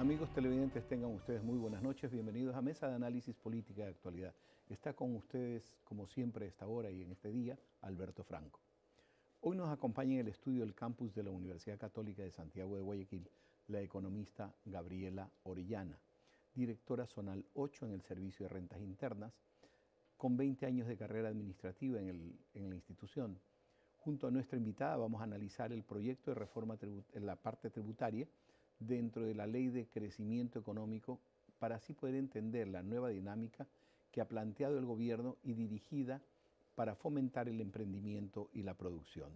Amigos televidentes, tengan ustedes muy buenas noches. Bienvenidos a Mesa de Análisis Política de Actualidad. Está con ustedes, como siempre, a esta hora y en este día, Alberto Franco. Hoy nos acompaña en el estudio del campus de la Universidad Católica de Santiago de Guayaquil la economista Gabriela Orellana, directora zonal 8 en el Servicio de Rentas Internas, con 20 años de carrera administrativa en, en la institución. Junto a nuestra invitada vamos a analizar el proyecto de reforma en la parte tributaria dentro de la ley de crecimiento económico para así poder entender la nueva dinámica que ha planteado el gobierno y dirigida para fomentar el emprendimiento y la producción.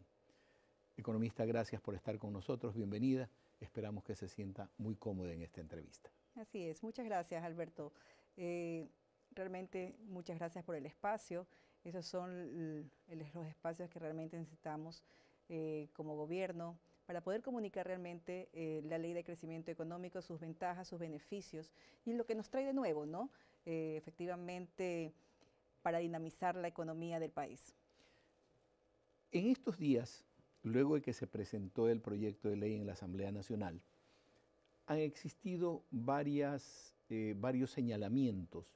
Economista, gracias por estar con nosotros, bienvenida. Esperamos que se sienta muy cómoda en esta entrevista. Así es, muchas gracias Alberto. Eh, realmente muchas gracias por el espacio. Esos son los espacios que realmente necesitamos eh, como gobierno para poder comunicar realmente eh, la ley de crecimiento económico, sus ventajas, sus beneficios y lo que nos trae de nuevo, ¿no? Eh, efectivamente, para dinamizar la economía del país. En estos días, luego de que se presentó el proyecto de ley en la Asamblea Nacional, han existido varias, eh, varios señalamientos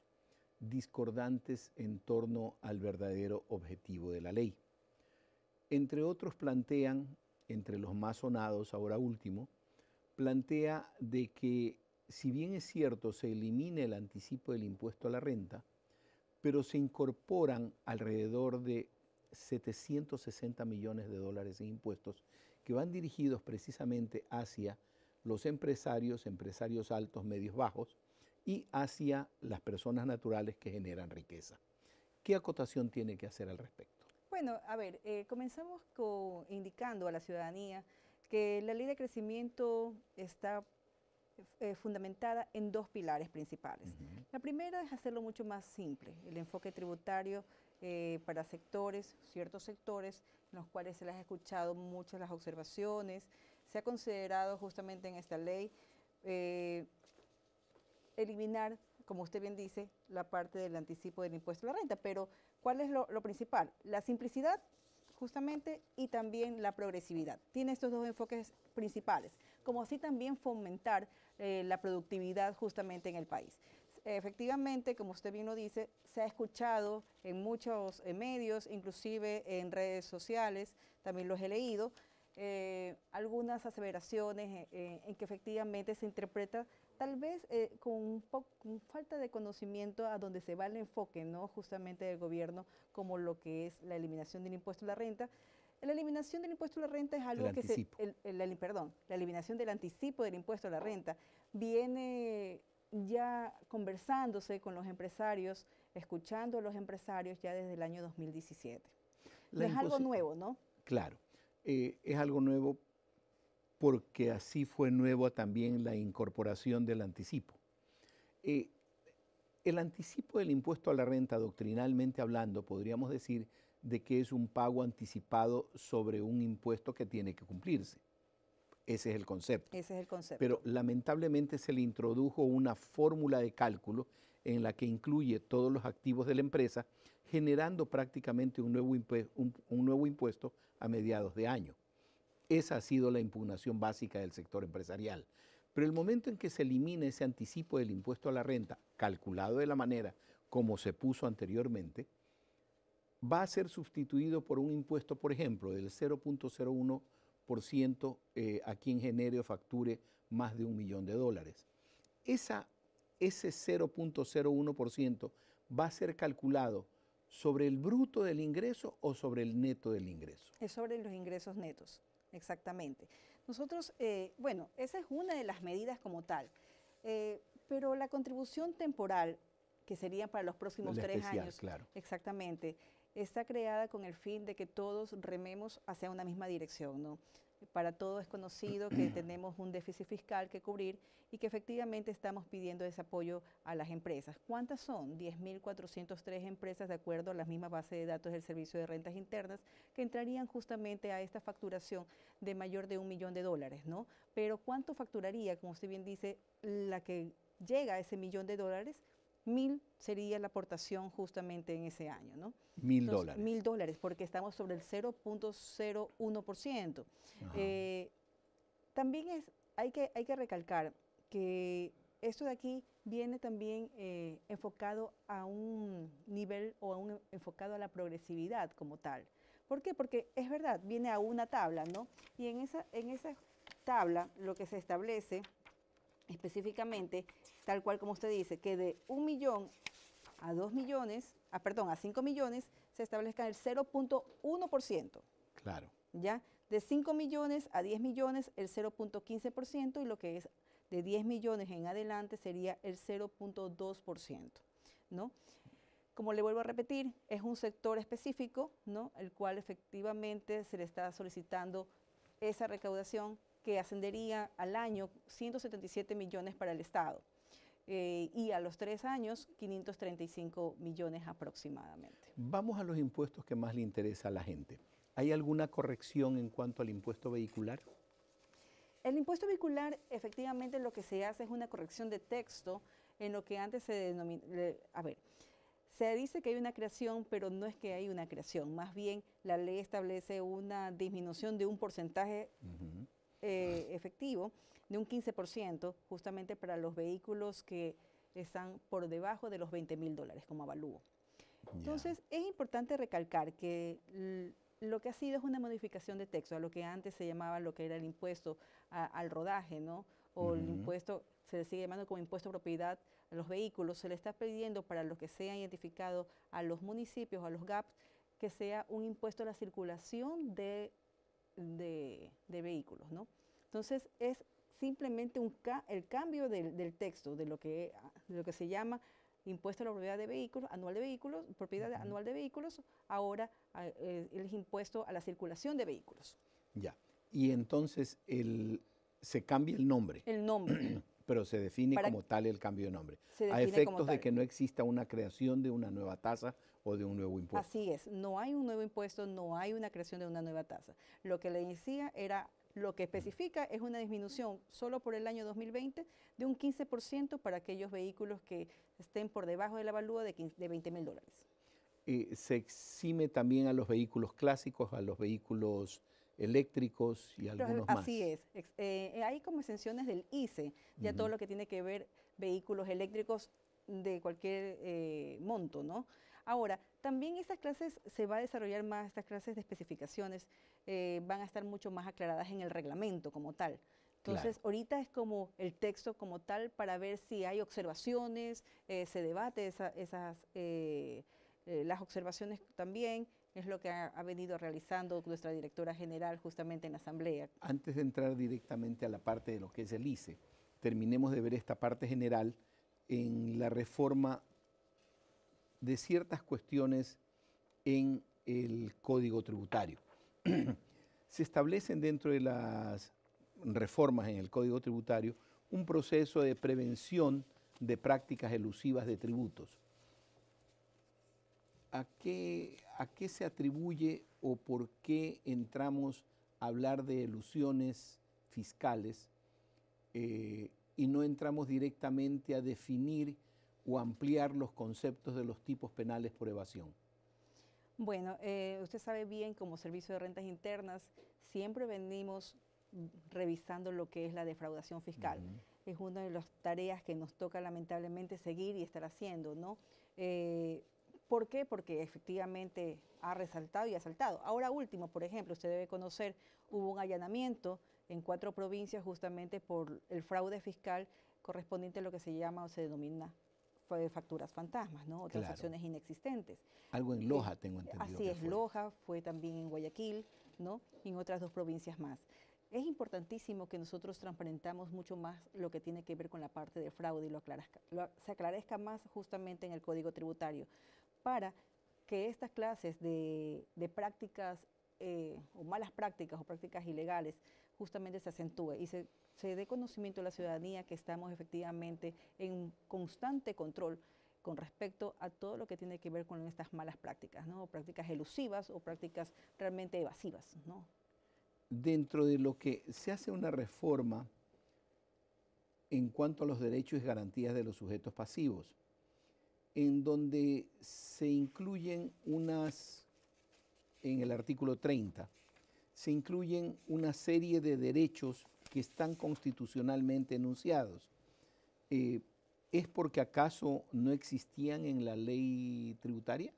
discordantes en torno al verdadero objetivo de la ley. Entre otros plantean entre los más sonados, ahora último, plantea de que si bien es cierto se elimina el anticipo del impuesto a la renta, pero se incorporan alrededor de 760 millones de dólares en impuestos que van dirigidos precisamente hacia los empresarios, empresarios altos, medios, bajos, y hacia las personas naturales que generan riqueza. ¿Qué acotación tiene que hacer al respecto? Bueno, a ver, eh, comenzamos con, indicando a la ciudadanía que la ley de crecimiento está eh, fundamentada en dos pilares principales. La primera es hacerlo mucho más simple, el enfoque tributario eh, para sectores, ciertos sectores, en los cuales se les ha escuchado muchas las observaciones, se ha considerado justamente en esta ley eliminar, como usted bien dice, la parte del anticipo del impuesto a la renta, pero ¿Cuál es lo, principal? La simplicidad justamente y también la progresividad. Tiene estos dos enfoques principales, como así también fomentar eh, la productividad justamente en el país. Efectivamente, como usted bien lo dice, se ha escuchado en muchos eh, medios, inclusive en redes sociales, también los he leído, eh, algunas aseveraciones en que efectivamente se interpreta tal vez eh, con, un falta de conocimiento a donde se va el enfoque, ¿no? Justamente del gobierno, como lo que es la eliminación del impuesto a la renta. La eliminación del impuesto a la renta es algo que anticipo. se. El, el, perdón, la eliminación del anticipo del impuesto a la renta viene ya conversándose con los empresarios, escuchando a los empresarios ya desde el año 2017. Eh, es algo nuevo, ¿no? Claro, es algo nuevo porque así fue nueva también la incorporación del anticipo. Eh, el anticipo del impuesto a la renta, doctrinalmente hablando, podríamos decir de que es un pago anticipado sobre un impuesto que tiene que cumplirse. Ese es el concepto. Ese es el concepto. Pero lamentablemente se le introdujo una fórmula de cálculo en la que incluye todos los activos de la empresa, generando prácticamente un nuevo impuesto a mediados de año. Esa ha sido la impugnación básica del sector empresarial. Pero el momento en que se elimina ese anticipo del impuesto a la renta, calculado de la manera como se puso anteriormente, va a ser sustituido por un impuesto, por ejemplo, del 0.01% eh, a quien genere o facture más de un millón de dólares. Esa, ese 0.01% va a ser calculado sobre el bruto del ingreso o sobre el neto del ingreso. Es sobre los ingresos netos. Exactamente. Nosotros, eh, bueno, esa es una de las medidas como tal, eh, pero la contribución temporal, que sería para los próximos tres años, exactamente, está creada con el fin de que todos rememos hacia una misma dirección, ¿no? para todo es conocido que tenemos un déficit fiscal que cubrir y que efectivamente estamos pidiendo ese apoyo a las empresas. ¿Cuántas son? 10.403 empresas, de acuerdo a la misma base de datos del Servicio de Rentas Internas, que entrarían justamente a esta facturación de mayor de un millón de dólares, ¿no? Pero ¿cuánto facturaría, como usted bien dice, la que llega a ese millón de dólares mil sería la aportación justamente en ese año, ¿no? Mil dólares. Mil dólares, porque estamos sobre el 0.01%. Eh, también es, hay, que, hay que recalcar que esto de aquí viene también eh, enfocado a un nivel o a un, enfocado a la progresividad como tal. ¿Por qué? Porque es verdad, viene a una tabla, ¿no? Y en esa, en esa tabla lo que se establece específicamente, tal cual como usted dice, que de un millón a 2 millones, a, ah, perdón, a 5 millones, se establezca el 0.1%. Claro. ¿Ya? De 5 millones a 10 millones, el 0.15% y lo que es de 10 millones en adelante sería el 0.2%, ¿no? Como le vuelvo a repetir, es un sector específico, ¿no? El cual efectivamente se le está solicitando esa recaudación que ascendería al año 177 millones para el Estado. Eh, y a los tres años 535 millones aproximadamente. Vamos a los impuestos que más le interesa a la gente. ¿Hay alguna corrección en cuanto al impuesto vehicular? El impuesto vehicular efectivamente lo que se hace es una corrección de texto en lo que antes se denomina... A ver, se dice que hay una creación, pero no es que hay una creación. Más bien la ley establece una disminución de un porcentaje eh, efectivo de un 15% justamente para los vehículos que están por debajo de los 20 mil dólares como avalúo. Entonces, es importante recalcar que lo que ha sido es una modificación de texto a lo que antes se llamaba lo que era el impuesto al rodaje, ¿no? O el impuesto, se le sigue llamando como impuesto a propiedad a los vehículos. Se le está pidiendo para lo que sean identificado a los municipios, a los gaps que sea un impuesto a la circulación de de, vehículos, ¿no? Entonces es simplemente un el cambio del, texto, de lo, que, lo que se llama impuesto a la propiedad de vehículos, anual de vehículos, propiedad anual de vehículos, ahora ah, eh, el es impuesto a la circulación de vehículos. Ya, y entonces el, se cambia el nombre. El nombre. pero se define como tal el cambio de nombre. A efectos de que no exista una creación de una nueva tasa o de un nuevo impuesto. Así es, no hay un nuevo impuesto, no hay una creación de una nueva tasa. Lo que le decía era lo que especifica es una disminución solo por el año 2020 de un 15% para aquellos vehículos que estén por debajo de la de, de 20 mil dólares. Eh, se exime también a los vehículos clásicos, a los vehículos eléctricos y algunos más. Así es. Eh, hay como exenciones del ICE, ya todo lo que tiene que ver vehículos eléctricos de cualquier eh, monto, ¿no? Ahora, también estas clases se va a desarrollar más, estas clases de especificaciones eh, van a estar mucho más aclaradas en el reglamento como tal. Entonces, ahorita es como el texto como tal para ver si hay observaciones, se debate esas, las observaciones también, es lo que ha, venido realizando nuestra directora general justamente en la Asamblea. Antes de entrar directamente a la parte de lo que es el ICE, terminemos de ver esta parte general en la reforma de ciertas cuestiones en el Código Tributario. Se establecen dentro de las reformas en el Código Tributario un proceso de prevención de prácticas elusivas de tributos. ¿A qué, ¿a qué se atribuye o por qué entramos a hablar de ilusiones fiscales eh, y no entramos directamente a definir o ampliar los conceptos de los tipos penales por evasión? Bueno, eh, usted sabe bien, como Servicio de Rentas Internas, siempre venimos revisando lo que es la defraudación fiscal. Es una de las tareas que nos toca lamentablemente seguir y estar haciendo, ¿no? Eh, ¿Por qué? Porque efectivamente ha resaltado y ha saltado. Ahora último, por ejemplo, usted debe conocer, hubo un allanamiento en cuatro provincias justamente por el fraude fiscal correspondiente a lo que se llama o se denomina facturas fantasmas, ¿no? Otras inexistentes. Algo en Loja, tengo entendido. Así es, Loja fue también en Guayaquil, ¿no? Y en otras dos provincias más. Es importantísimo que nosotros transparentamos mucho más lo que tiene que ver con la parte del fraude y lo, se aclarezca más justamente en el Código Tributario, para que estas clases de, prácticas eh, o malas prácticas o prácticas ilegales justamente se acentúe y se, dé conocimiento a la ciudadanía que estamos efectivamente en constante control con respecto a todo lo que tiene que ver con estas malas prácticas, ¿no? prácticas elusivas o prácticas realmente evasivas. Dentro de lo que se hace una reforma en cuanto a los derechos y garantías de los sujetos pasivos, en donde se incluyen unas, en el artículo 30, se incluyen una serie de derechos que están constitucionalmente enunciados. Eh, ¿Es porque acaso no existían en la ley tributaria?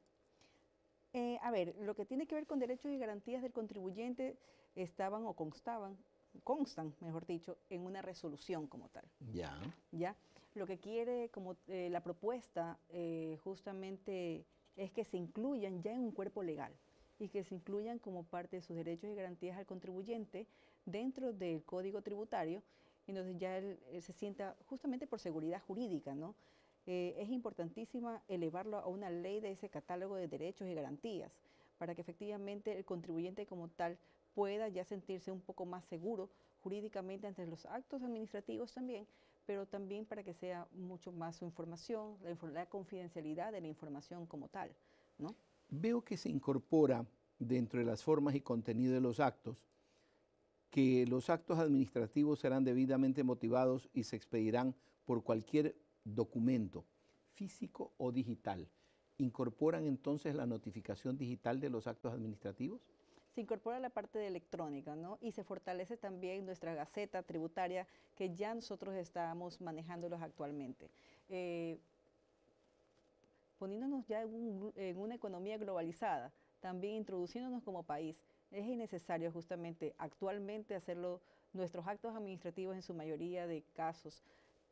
Eh, a ver, lo que tiene que ver con derechos y garantías del contribuyente estaban o constaban, constan, mejor dicho, en una resolución como tal. Ya. Ya lo que quiere como eh, la propuesta eh, justamente es que se incluyan ya en un cuerpo legal y que se incluyan como parte de sus derechos y garantías al contribuyente dentro del código tributario, entonces ya él, se sienta justamente por seguridad jurídica, ¿no? Eh, es importantísima elevarlo a una ley de ese catálogo de derechos y garantías, para que efectivamente el contribuyente como tal pueda ya sentirse un poco más seguro jurídicamente ante los actos administrativos también, pero también para que sea mucho más su información, la, la confidencialidad de la información como tal. ¿no? Veo que se incorpora dentro de las formas y contenido de los actos que los actos administrativos serán debidamente motivados y se expedirán por cualquier documento, físico o digital. ¿Incorporan entonces la notificación digital de los actos administrativos? se incorpora la parte de electrónica, ¿no? Y se fortalece también nuestra gaceta tributaria que ya nosotros estamos manejándolos actualmente. Eh, poniéndonos ya en, en una economía globalizada, también introduciéndonos como país, es innecesario justamente actualmente hacerlo nuestros actos administrativos en su mayoría de casos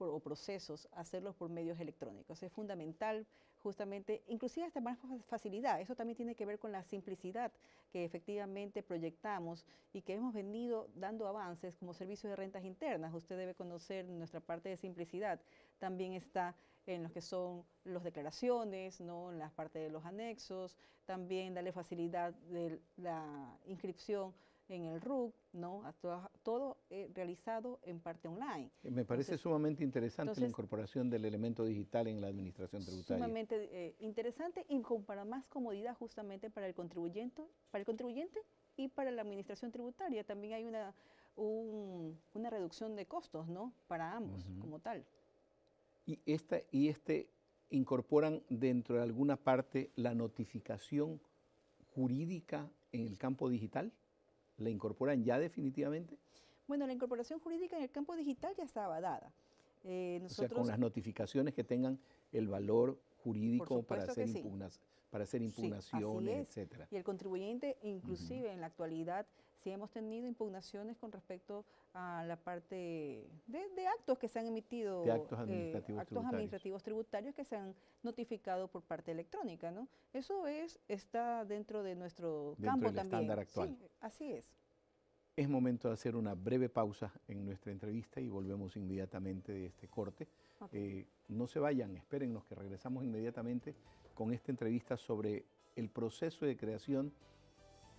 o procesos, hacerlos por medios electrónicos. Es fundamental justamente, inclusive hasta más facilidad. Eso también tiene que ver con la simplicidad que efectivamente proyectamos y que hemos venido dando avances como servicios de rentas internas. Usted debe conocer nuestra parte de simplicidad. También está en los que son las declaraciones, ¿no? en la parte de los anexos, también darle facilidad de la inscripción en el RUC, ¿no? Todo, todo eh, realizado en parte online. Eh, me parece sumamente interesante la incorporación del elemento digital en la administración tributaria. Sumamente eh, interesante y para más comodidad justamente para el contribuyente, para el contribuyente y para la administración tributaria. También hay una, una reducción de costos, ¿no? Para ambos como tal. Y esta y este incorporan dentro de alguna parte la notificación jurídica en el campo digital. ¿La incorporan ya definitivamente? Bueno, la incorporación jurídica en el campo digital ya estaba dada. Eh, o sea, con las notificaciones que tengan el valor jurídico para hacer, para hacer impugnaciones, etcétera. Y el contribuyente, inclusive en la actualidad, si hemos tenido impugnaciones con respecto a la parte de, actos que se han emitido, actos, eh, administrativos, tributarios. que se han notificado por parte electrónica, ¿no? Eso es está dentro de nuestro campo del también. estándar actual. así es. Es momento de hacer una breve pausa en nuestra entrevista y volvemos inmediatamente de este corte. Eh, no se vayan, espérennos que regresamos inmediatamente con esta entrevista sobre el proceso de creación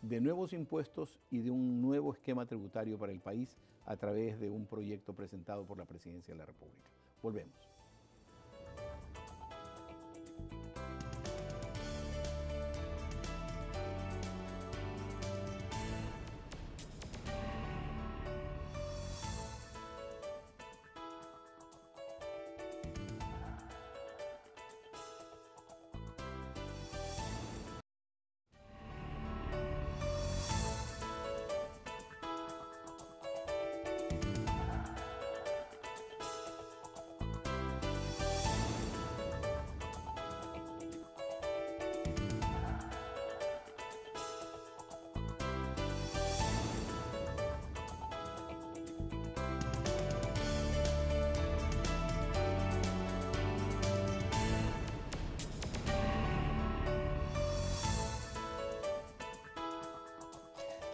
de nuevos impuestos y de un nuevo esquema tributario para el país a través de un proyecto presentado por la Presidencia de la República. Volvemos.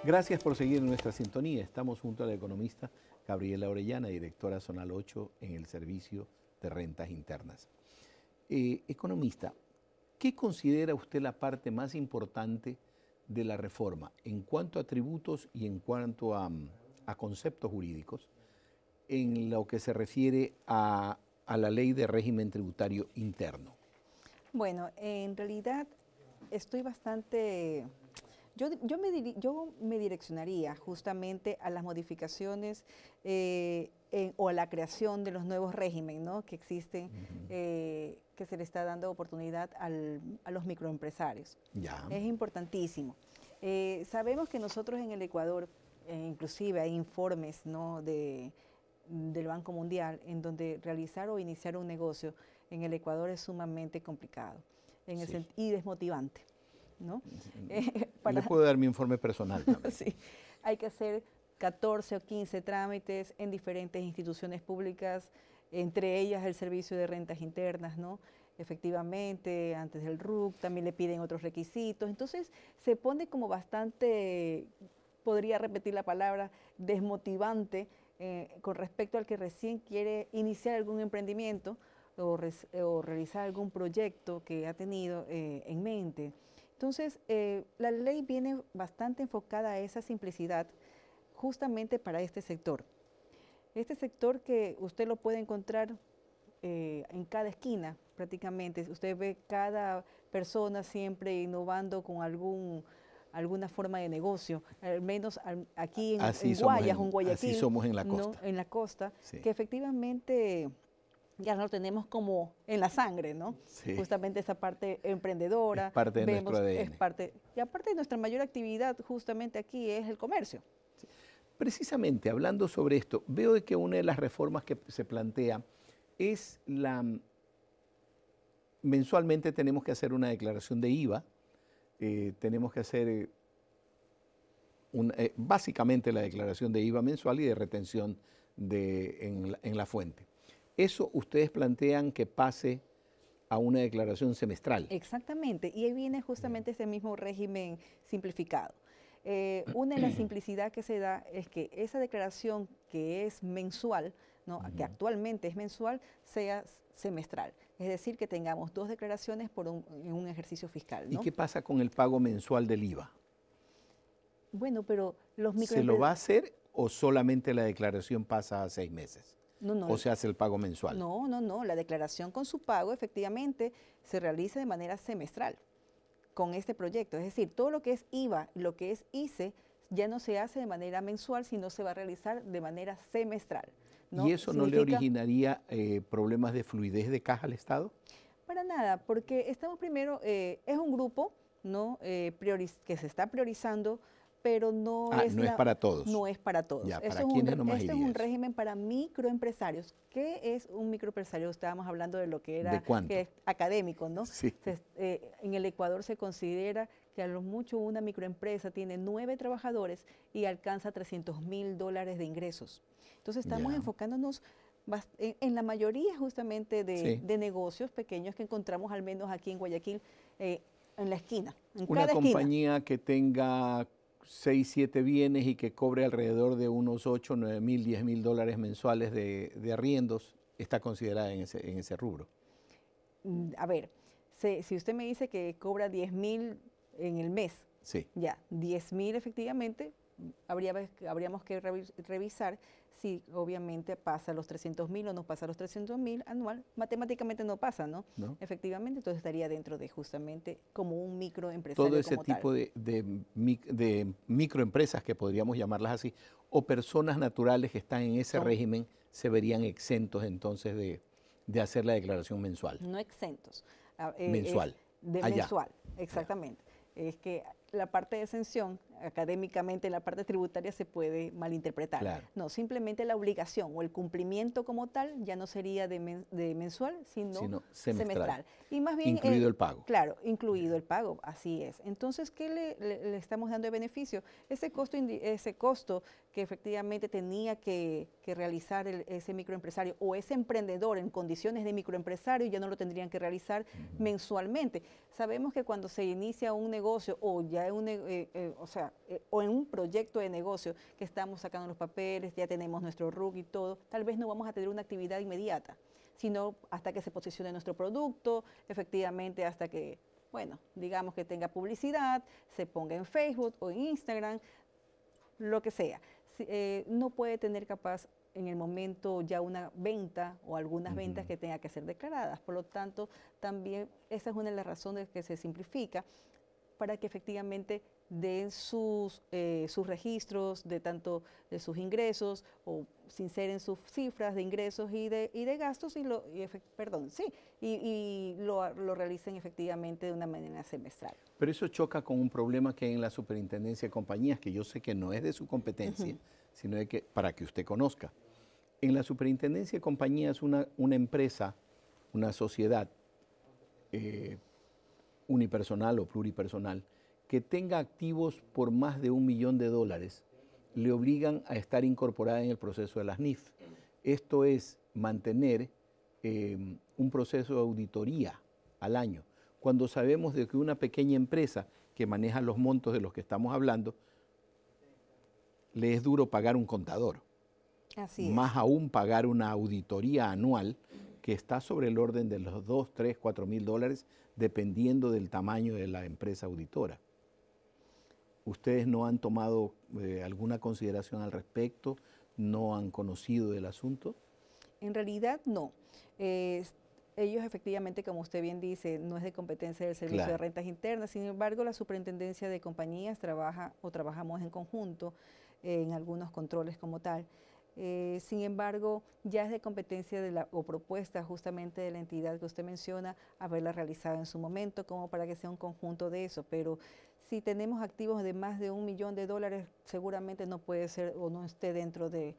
Gracias por seguir en nuestra sintonía. Estamos junto a la economista Gabriela Orellana, directora Zonal 8 en el Servicio de Rentas Internas. Eh, economista, ¿qué considera usted la parte más importante de la reforma en cuanto a tributos y en cuanto a, mm, conceptos jurídicos en lo que se refiere a la ley de régimen tributario interno? Bueno, en realidad estoy bastante yo, me, direccionaría justamente a las modificaciones eh, o a la creación de los nuevos regímenes ¿no? que existen, eh, que se le está dando oportunidad a los microempresarios. Ya. Es importantísimo. Eh, sabemos que nosotros en el Ecuador, inclusive hay informes del Banco Mundial en donde realizar o iniciar un negocio en el Ecuador es sumamente complicado y desmotivante. ¿no? Eh, le puedo dar mi informe personal sí, hay que hacer 14 o 15 trámites en diferentes instituciones públicas, entre ellas el Servicio de Rentas Internas, ¿no? Efectivamente, antes del RUC también le piden otros requisitos. Entonces, se pone como bastante, podría repetir la palabra, desmotivante eh, con respecto al que recién quiere iniciar algún emprendimiento o, realizar algún proyecto que ha tenido eh, en mente. Entonces, eh, la ley viene bastante enfocada a esa simplicidad justamente para este sector. Este sector que usted lo puede encontrar eh, en cada esquina prácticamente, usted ve cada persona siempre innovando con algún alguna forma de negocio, al menos aquí en, en, un Guayaquil, así somos en la costa, en la costa que efectivamente ya lo tenemos como en la sangre, ¿no? Justamente esa parte emprendedora. parte de vemos, ADN. Es parte, y aparte de nuestra mayor actividad justamente aquí es el comercio. Precisamente hablando sobre esto, veo que una de las reformas que se plantea es la... Mensualmente tenemos que hacer una declaración de IVA, eh, tenemos que hacer eh, eh, básicamente la declaración de IVA mensual y de retención de, en la fuente eso ustedes plantean que pase a una declaración semestral. Exactamente, y ahí viene justamente ese mismo régimen simplificado. Eh, una de las simplicidad que se da es que esa declaración que es mensual, que actualmente es mensual, sea semestral. Es decir, que tengamos dos declaraciones por un, en un ejercicio fiscal. ¿Y qué pasa con el pago mensual del IVA? Bueno, pero los micro... ¿Se lo va a hacer o solamente la declaración pasa a seis meses? ¿O se hace el pago mensual? No, no, no. La declaración con su pago efectivamente se realiza de manera semestral con este proyecto. Es decir, todo lo que es IVA, lo que es ICE, ya no se hace de manera mensual, sino se va a realizar de manera semestral. ¿Y eso no le originaría eh, problemas de fluidez de caja al Estado? Para nada, porque estamos primero, eh, es un grupo eh, que se está priorizando pero no, ah, es, no es para todos. No es para todos. Ya, ¿para es un, este es un régimen para microempresarios. ¿Qué es un microempresario? Estábamos hablando de lo que era académico, ¿no? Sí. Eh, en el Ecuador se considera que a lo mucho una microempresa tiene nueve trabajadores y alcanza 300 mil dólares de ingresos. Entonces estamos enfocándonos en, la mayoría justamente de, de, negocios pequeños que encontramos al menos aquí en Guayaquil. Eh, en la esquina. En una compañía que tenga 6, 7 bienes y que cobre alrededor de unos 8, 9 mil, 10 mil dólares mensuales de, de, arriendos, está considerada en ese, rubro. Mm, a ver, si, usted me dice que cobra 10 mil en el mes, sí. ya, 10 mil efectivamente, habría, habríamos que revisar si obviamente pasa los 300 mil o no pasa los 300 mil anual, matemáticamente no pasa, ¿no? Efectivamente, entonces estaría dentro de justamente como un microempresario. Todo ese tipo De, de, microempresas que podríamos llamarlas así, o personas naturales que están en ese régimen, se verían exentos entonces de, de, hacer la declaración mensual. No exentos. Ah, eh, mensual. de mensual, exactamente. Es que la parte de exención académicamente en la parte tributaria se puede malinterpretar. No, simplemente la obligación o el cumplimiento como tal ya no sería de, de mensual, sino, semestral. incluido eh, el pago. Claro, incluido el pago, así es. Entonces, ¿qué le, estamos dando de beneficio? Ese costo, ese costo que efectivamente tenía que, realizar ese microempresario o ese emprendedor en condiciones de microempresario ya no lo tendrían que realizar mensualmente. Sabemos que cuando se inicia un negocio o ya es un, eh, eh, o sea, eh, o en un proyecto de negocio que estamos sacando los papeles, ya tenemos nuestro RUC y todo, tal vez no vamos a tener una actividad inmediata, sino hasta que se posicione nuestro producto, efectivamente hasta que, bueno, digamos que tenga publicidad, se ponga en Facebook o en Instagram, lo que sea. Eh, no puede tener capaz en el momento ya una venta o algunas ventas que tenga que ser declaradas. Por lo tanto, también esa es una de las razones que se simplifica para que efectivamente den eh, sus, registros de tanto de sus ingresos o sin ser en sus cifras de ingresos y de, y de gastos y lo, perdón, sí, y, lo, realicen efectivamente de una manera semestral. Pero eso choca con un problema que hay en la superintendencia de compañías, que yo sé que no es de su competencia, sino de que, para que usted conozca. En la superintendencia de compañías, una, una empresa, una sociedad eh, unipersonal o pluripersonal, que tenga activos por más de un millón de dólares le obligan a estar incorporada en el proceso de las NIF. Esto es mantener eh, un proceso de auditoría al año. Cuando sabemos de que una pequeña empresa que maneja los montos de los que estamos hablando, le es duro pagar un contador. Más aún pagar una auditoría anual que está sobre el orden de los 2, 3, 4 mil dólares, dependiendo del tamaño de la empresa auditora. ¿Ustedes no han tomado eh, alguna consideración al respecto? ¿No han conocido del asunto? En realidad, no. ellos efectivamente, como usted bien dice, no es de competencia del Servicio de Rentas Internas, sin embargo, la Superintendencia de Compañías trabaja o trabajamos en conjunto en algunos controles como tal. Eh, sin embargo, ya es de competencia de la, o propuesta justamente de la entidad que usted menciona haberla realizado en su momento, como para que sea un conjunto de eso, pero si tenemos activos de más de un millón de dólares, seguramente no puede ser o no esté dentro de,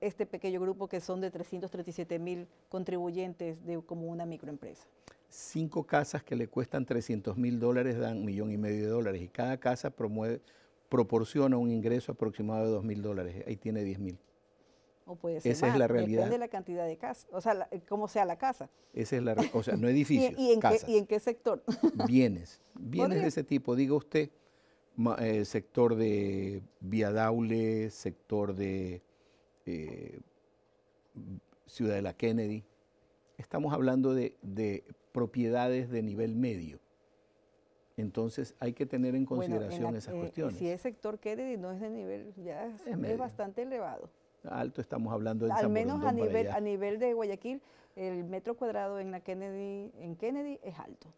este pequeño grupo que son de 337 mil contribuyentes de, como una microempresa. Cinco casas que le cuestan 300 mil dólares dan un millón y medio de dólares y cada casa proporciona un ingreso aproximado de 2 mil dólares. Ahí tiene 10 mil o puede ser Esa es la realidad. Depende de la cantidad de casas, o sea, eh, como sea la casa. Esa es la o sea, no edificios, ¿Y, y en Qué, sector? bienes, bienes de ese tipo, diga usted, eh, sector de Daule, sector de Ciudadela eh, Ciudad de la Kennedy. Estamos hablando de, propiedades de nivel medio. Entonces hay que tener en consideración esas cuestiones. Si es sector Kennedy, no es de nivel, ya es bastante elevado alto, estamos hablando de Al menos a nivel, a nivel de Guayaquil, el metro cuadrado en la Kennedy, en Kennedy es alto.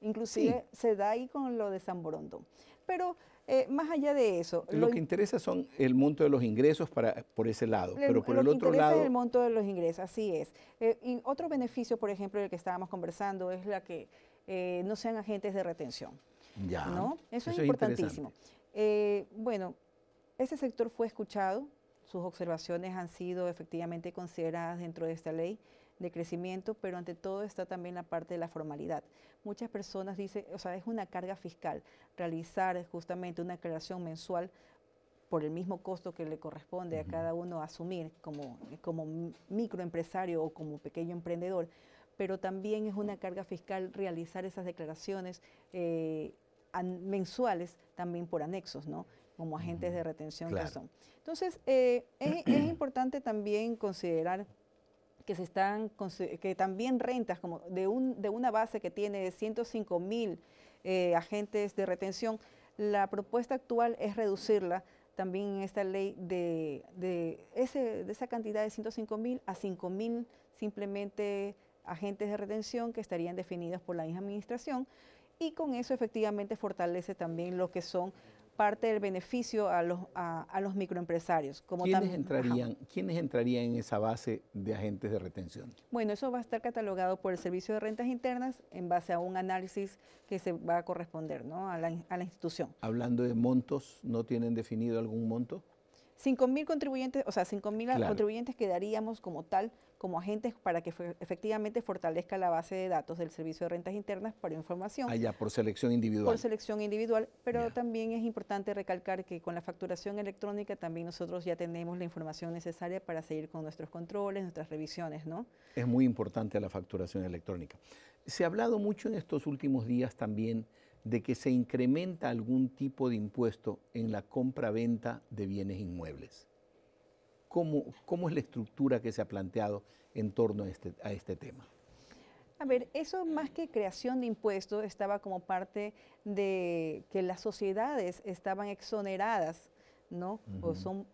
Inclusive se da ahí con lo de San Borondón. Pero eh, más allá de eso. Lo, que interesa son el monto de los ingresos para, por ese lado, pero por el otro lado. Es el monto de los ingresos, así es. Eh, y otro beneficio, por ejemplo, del que estábamos conversando, es la que eh, no sean agentes de retención. Ya. ¿no? Eso, eso es importantísimo. Eh, bueno, ese sector fue escuchado, sus observaciones han sido efectivamente consideradas dentro de esta ley de crecimiento, pero ante todo está también la parte de la formalidad. Muchas personas dicen, o sea, es una carga fiscal realizar justamente una declaración mensual por el mismo costo que le corresponde a cada uno asumir como, como microempresario o como pequeño emprendedor, pero también es una carga fiscal realizar esas declaraciones eh, mensuales también por anexos, ¿no? como agentes de retención que son. Entonces, eh, es, importante también considerar que se están que también rentas como de, un, de una base que tiene 105 mil eh, agentes de retención, la propuesta actual es reducirla también en esta ley de, de, de esa cantidad de 105 mil a 5 mil simplemente agentes de retención que estarían definidos por la misma administración y con eso efectivamente fortalece también lo que son parte del beneficio a los, a, los microempresarios. ¿Quiénes, entrarían, ¿Quiénes entrarían en esa base de agentes de retención? Bueno, eso va a estar catalogado por el Servicio de Rentas Internas en base a un análisis que se va a corresponder ¿no? a, la, a la institución. Hablando de montos, ¿no tienen definido algún monto? 5.000 contribuyentes, o sea, 5.000 contribuyentes quedaríamos como tal, como agentes para que efectivamente fortalezca la base de datos del Servicio de Rentas Internas para información. Allá, ah, por selección individual. Por selección individual, pero también es importante recalcar que con la facturación electrónica también nosotros ya tenemos la información necesaria para seguir con nuestros controles, nuestras revisiones, ¿no? Es muy importante la facturación electrónica. Se ha hablado mucho en estos últimos días también de que se incrementa algún tipo de impuesto en la compra-venta de bienes inmuebles. ¿Cómo, es la estructura que se ha planteado en torno a este, este tema? A ver, eso más que creación de impuestos estaba como parte de que las sociedades estaban exoneradas, ¿no? O son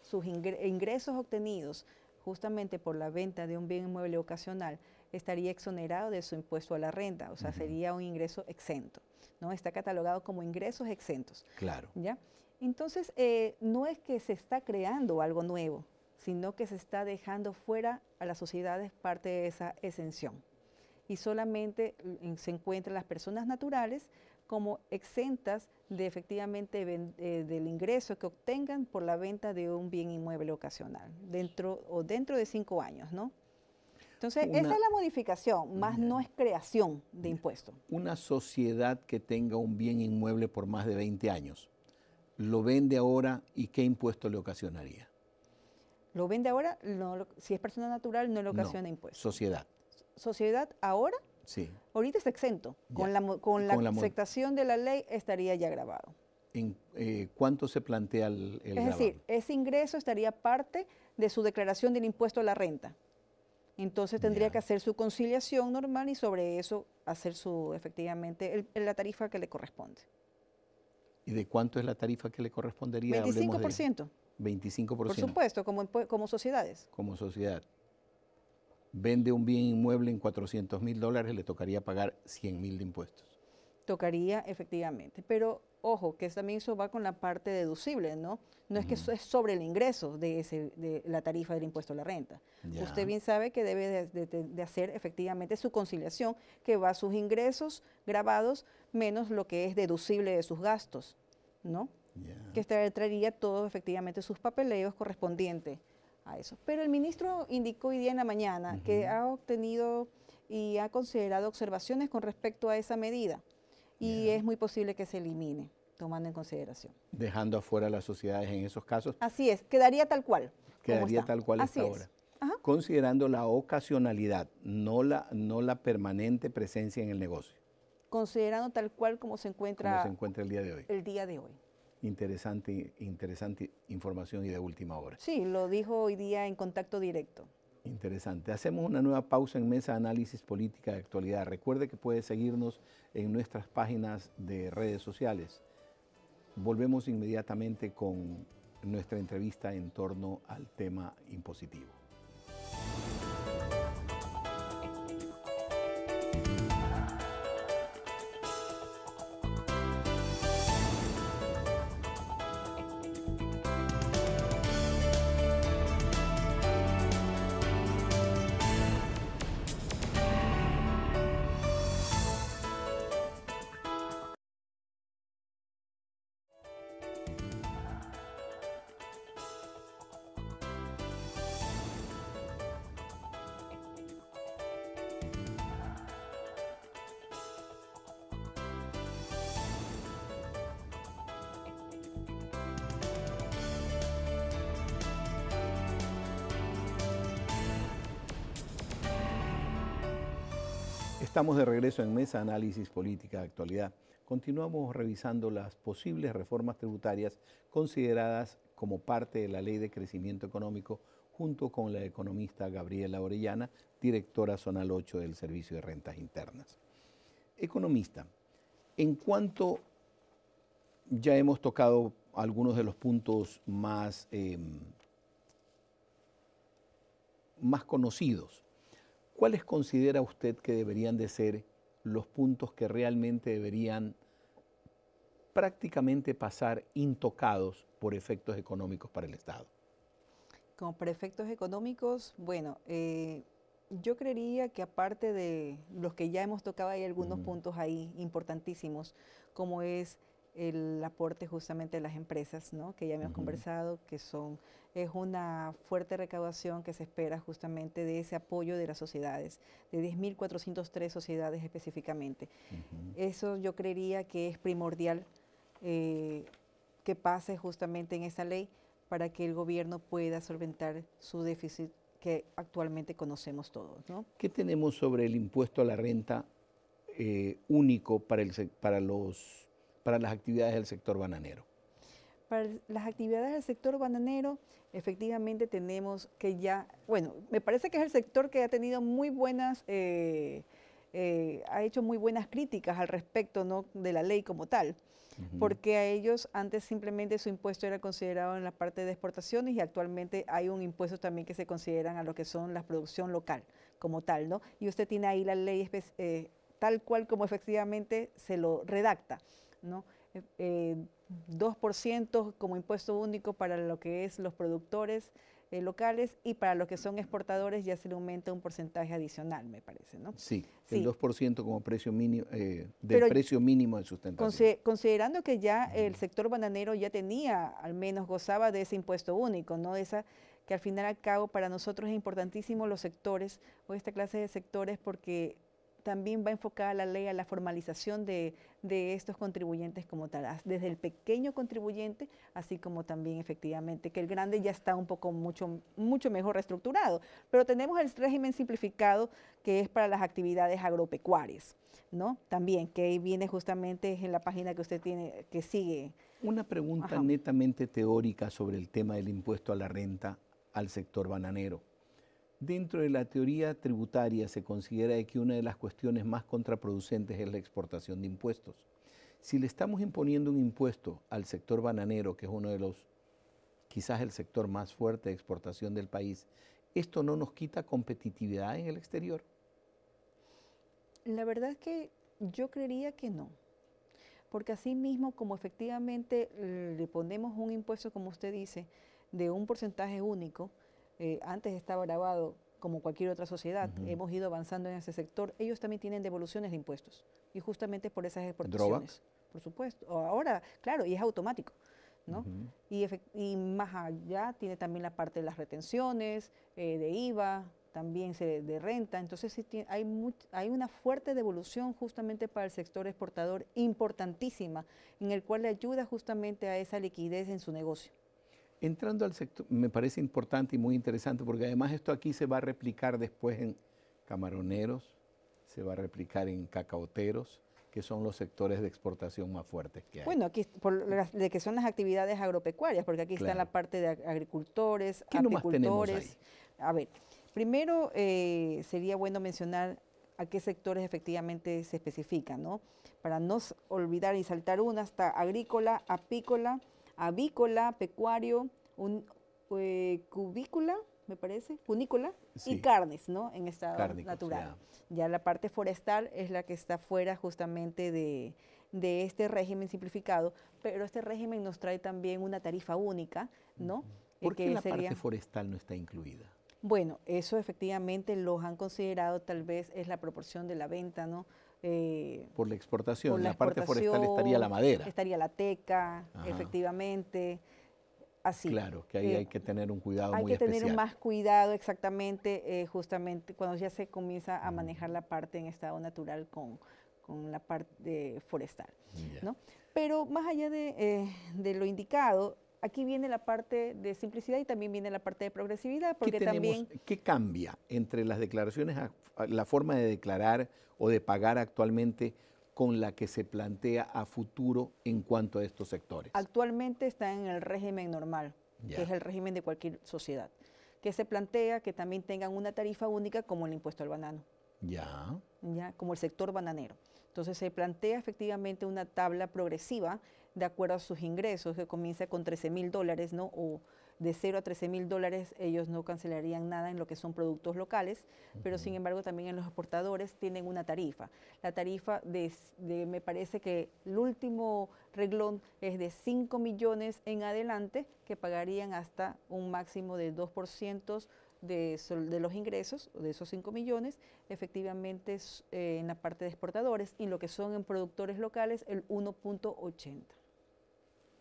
sus ingresos obtenidos justamente por la venta de un bien inmueble ocasional estaría exonerado de su impuesto a la renta, o sea, sería un ingreso exento, ¿no? Está catalogado como ingresos exentos. Claro. ¿Ya? Entonces, eh, no es que se está creando algo nuevo, sino que se está dejando fuera a las sociedades parte de esa exención. Y solamente mm, mm, se encuentran las personas naturales como exentas de efectivamente eh, del ingreso que obtengan por la venta de un bien inmueble ocasional dentro o dentro de cinco años, ¿no? Entonces, esa es la modificación, más no es creación de impuestos. Una sociedad que tenga un bien inmueble por más de 20 años, ¿lo vende ahora y qué impuesto le ocasionaría? Lo vende ahora, si es persona natural, no le ocasiona impuesto. impuestos. Sociedad. Sociedad ahora. Sí. Ahorita está exento. con, la, aceptación de la ley estaría ya grabado. ¿En eh, cuánto se plantea el, el Es decir, ese ingreso estaría parte de su declaración del impuesto a la renta. Entonces tendría que hacer su conciliación normal y sobre eso hacer su efectivamente la tarifa que le corresponde. ¿Y de cuánto es la tarifa que le correspondería? 25%. 25%. Por supuesto, como, como sociedades. Como sociedad. Vende un bien inmueble en 400 mil dólares, le tocaría pagar 100 mil de impuestos. Tocaría, efectivamente. Pero Ojo, que también eso va con la parte deducible, ¿no? No es que eso es sobre el ingreso de, la tarifa del impuesto a la renta. Usted bien sabe que debe de, hacer efectivamente su conciliación, que va a sus ingresos grabados menos lo que es deducible de sus gastos, ¿no? Que traería todos efectivamente sus papeleos correspondientes a eso. Pero el ministro indicó hoy día en la mañana que ha obtenido y ha considerado observaciones con respecto a esa medida y es muy posible que se elimine, tomando en consideración. Dejando afuera las sociedades en esos casos. Así es, quedaría tal cual. Quedaría tal cual hasta ahora. Considerando la ocasionalidad, no la, permanente presencia en el negocio. Considerando tal cual como se encuentra, encuentra el día de hoy. El día de hoy interesante, interesante información y de última hora. Sí, lo dijo hoy día en contacto directo. Interesante. Hacemos una nueva pausa en Mesa de Análisis Política de Actualidad. Recuerde que puede seguirnos en nuestras páginas de redes sociales. Volvemos inmediatamente con nuestra entrevista en torno al tema impositivo. Estamos de regreso en Mesa Análisis Política de Actualidad. Continuamos revisando las posibles reformas tributarias consideradas como parte de la Ley de Crecimiento Económico junto con la economista Gabriela Orellana, directora zonal 8 del Servicio de Rentas Internas. Economista, en cuanto ya hemos tocado algunos de los puntos más, eh, más conocidos ¿cuáles considera usted que deberían de ser los puntos que realmente deberían prácticamente pasar intocados por efectos económicos para el Estado? Como por efectos económicos, bueno, eh, yo creería que aparte de los que ya hemos tocado, hay algunos puntos ahí importantísimos, como es el aporte justamente de las empresas, ¿no? que ya hemos conversado, que son, es una fuerte recaudación que se espera justamente de ese apoyo de las sociedades, de 10.403 sociedades específicamente. Eso yo creería que es primordial eh, que pase justamente en esa ley para que el gobierno pueda solventar su déficit que actualmente conocemos todos. ¿no? ¿Qué tenemos sobre el impuesto a la renta eh, único para, el, para los para las actividades del sector bananero? Para las actividades del sector bananero, efectivamente tenemos que ya, bueno, me parece que es el sector que ha tenido muy buenas, eh, eh, ha hecho muy buenas críticas al respecto de la ley como tal, porque a ellos antes simplemente su impuesto era considerado en la parte de exportaciones y actualmente hay un impuesto también que se consideran a lo que son la producción local como tal, ¿no? Y usted tiene ahí la ley eh, tal cual como efectivamente se lo redacta. ¿no? 2% eh, como impuesto único para lo que es los productores eh, locales y para los que son exportadores ya se le aumenta un porcentaje adicional, me parece, ¿no? Sí, el 2% como precio mínimo, eh, del precio mínimo de sustentación. considerando que ya el sector bananero ya tenía, al menos gozaba de ese impuesto único, ¿no? esa que al final al cabo para nosotros es importantísimo los sectores o esta clase de sectores porque también va enfocada la ley a la formalización de, estos contribuyentes como tal, desde el pequeño contribuyente, así como también efectivamente que el grande ya está un poco mucho, mucho mejor reestructurado. Pero tenemos el régimen simplificado que es para las actividades agropecuarias, ¿no? También, que ahí viene justamente en la página que usted tiene, que sigue. Una pregunta netamente teórica sobre el tema del impuesto a la renta al sector bananero. Dentro de la teoría tributaria se considera que una de las cuestiones más contraproducentes es la exportación de impuestos. Si le estamos imponiendo un impuesto al sector bananero, que es uno de los, quizás el sector más fuerte de exportación del país, ¿esto no nos quita competitividad en el exterior? La verdad es que yo creería que no porque así mismo como efectivamente le ponemos un impuesto, como usted dice, de un porcentaje único, eh, antes estaba grabado como cualquier otra sociedad, hemos ido avanzando en ese sector, ellos también tienen devoluciones de impuestos y justamente por esas exportaciones. Por supuesto. Ahora, claro, y es automático. ¿no? y, más allá tiene también la parte de las retenciones, eh, de IVA, también de renta. Entonces hay, hay una fuerte devolución justamente para el sector exportador importantísima, en el cual le ayuda justamente a esa liquidez en su negocio. Entrando al sector, me parece importante y muy interesante porque además esto aquí se va a replicar después en camaroneros, se va a replicar en cacaoteros, que son los sectores de exportación más fuertes que hay. Bueno, aquí de que son las actividades agropecuarias, porque aquí está la parte de agricultores, ¿Qué Ahí? A ver, primero eh, sería bueno mencionar a qué sectores efectivamente se especifican, ¿no? Para no olvidar y saltar una, está agrícola, apícola, avícola, pecuario, un, eh, cubícula, me parece, punícula y carnes, ¿no? En estado natural. Ya. la parte forestal es la que está fuera justamente de, este régimen simplificado, pero este régimen nos trae también una tarifa única, ¿no? ¿Por qué la parte forestal no está incluida? Bueno, eso efectivamente los han considerado tal vez es la proporción de la venta, ¿no? Eh, por la exportación, la, parte forestal estaría la madera. Estaría la teca, efectivamente. Así. Claro, que ahí eh, hay que tener un cuidado muy especial. Hay que tener más cuidado, exactamente, eh, justamente cuando ya se comienza a manejar la parte en estado natural con, con la parte forestal. ¿no? Pero más allá de, de lo indicado, aquí viene la parte de simplicidad y también viene la parte de progresividad, porque ¿Qué también... ¿Qué cambia entre las declaraciones, la forma de declarar o de pagar actualmente con la que se plantea a futuro en cuanto a estos sectores? Actualmente está en el régimen normal, que es el régimen de cualquier sociedad, que se plantea que también tengan una tarifa única como el impuesto al banano. Ya. Ya, como el sector bananero. Entonces se plantea efectivamente una tabla progresiva de acuerdo a sus ingresos, que comienza con 13 mil dólares, ¿no? O de 0 a 13 mil dólares, ellos no cancelarían nada en lo que son productos locales, pero sin embargo también en los exportadores tienen una tarifa. La tarifa de, me parece que el último reglón es de 5 millones en adelante, que pagarían hasta un máximo de 2% de, de, los ingresos, de esos 5 millones, efectivamente eh, en la parte de exportadores y lo que son en productores locales el 1.80.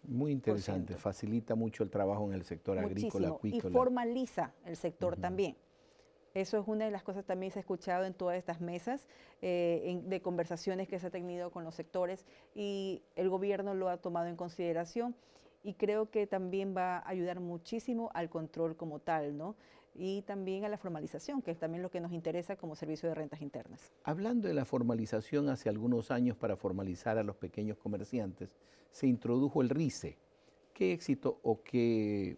Muy interesante, facilita mucho el trabajo en el sector agrícola, acuícola. Y formaliza el sector también. Eso es una de las cosas que también se ha escuchado en todas estas mesas eh, de conversaciones que se ha tenido con los sectores y el gobierno lo ha tomado en consideración y creo que también va a ayudar muchísimo al control como tal, ¿no? y también a la formalización, que es también lo que nos interesa como servicio de rentas internas. Hablando de la formalización, hace algunos años para formalizar a los pequeños comerciantes, se introdujo el RICE. ¿Qué éxito o qué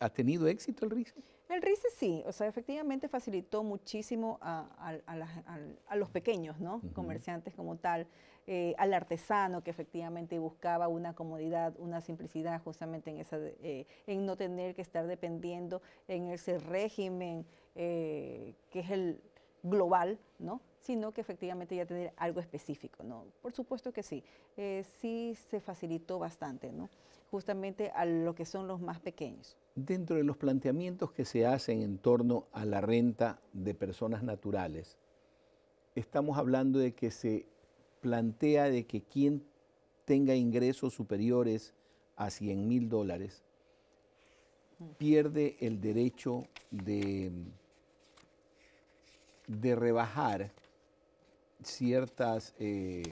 ha tenido éxito el RICE? El RICE sí, o sea, efectivamente facilitó muchísimo a, los pequeños ¿no? comerciantes como tal, eh, al artesano que efectivamente buscaba una comodidad, una simplicidad justamente en, esa, eh, en no tener que estar dependiendo en ese régimen eh, que es el global, ¿no? sino que efectivamente ya tener algo específico, ¿no? Por supuesto que sí, eh, sí se facilitó bastante, ¿no? Justamente a lo que son los más pequeños. Dentro de los planteamientos que se hacen en torno a la renta de personas naturales, estamos hablando de que se plantea de que quien tenga ingresos superiores a 100 mil dólares pierde el derecho de de rebajar ciertas, eh,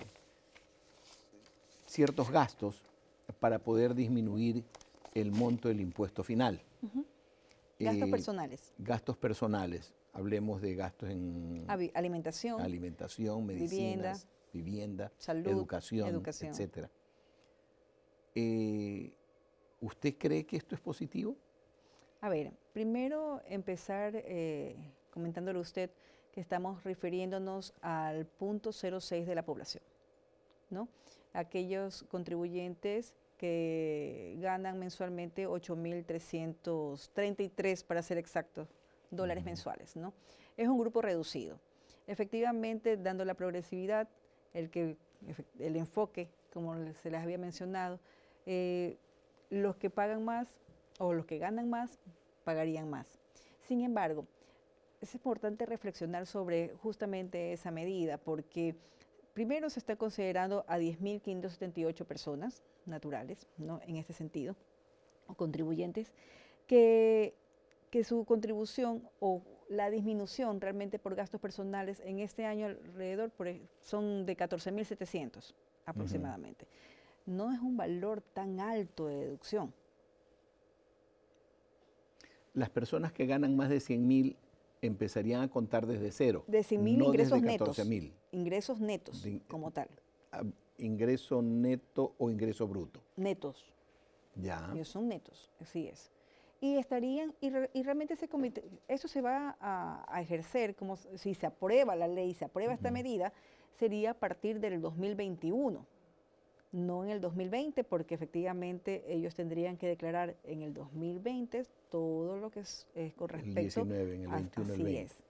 ciertos gastos para poder disminuir el monto del impuesto final. Gastos eh, personales. Gastos personales. Hablemos de gastos en alimentación, alimentación, medicinas, vivienda, salud, educación, etc. Eh, ¿Usted cree que esto es positivo? A ver, primero empezar eh, comentándole usted que estamos refiriéndonos al punto 06 de la población. ¿no? Aquellos contribuyentes que ganan mensualmente 8.333, para ser exactos, dólares mensuales. ¿no? Es un grupo reducido. Efectivamente, dando la progresividad, el, que, el enfoque, como se les había mencionado, eh, los que pagan más o los que ganan más pagarían más. Sin embargo, es importante reflexionar sobre justamente esa medida, porque primero se está considerando a 10.578 personas naturales, ¿no? en este sentido, o contribuyentes, que, que su contribución o la disminución realmente por gastos personales en este año alrededor e, son de 14.700 aproximadamente. No es un valor tan alto de deducción. Las personas que ganan más de 100.000 empezarían a contar desde cero. De 100 mil ingresos desde 14, netos. Ingresos netos, como tal. ingreso neto o ingreso bruto. Netos. Ya. son netos, así es. Y estarían, y, realmente ese comité, eso se va a, ejercer, como si se aprueba la ley, se aprueba esta medida, sería a partir del 2021, no en el 2020, porque efectivamente ellos tendrían que declarar en el 2020 todo lo que es, con respecto el 19, en el 21, el es.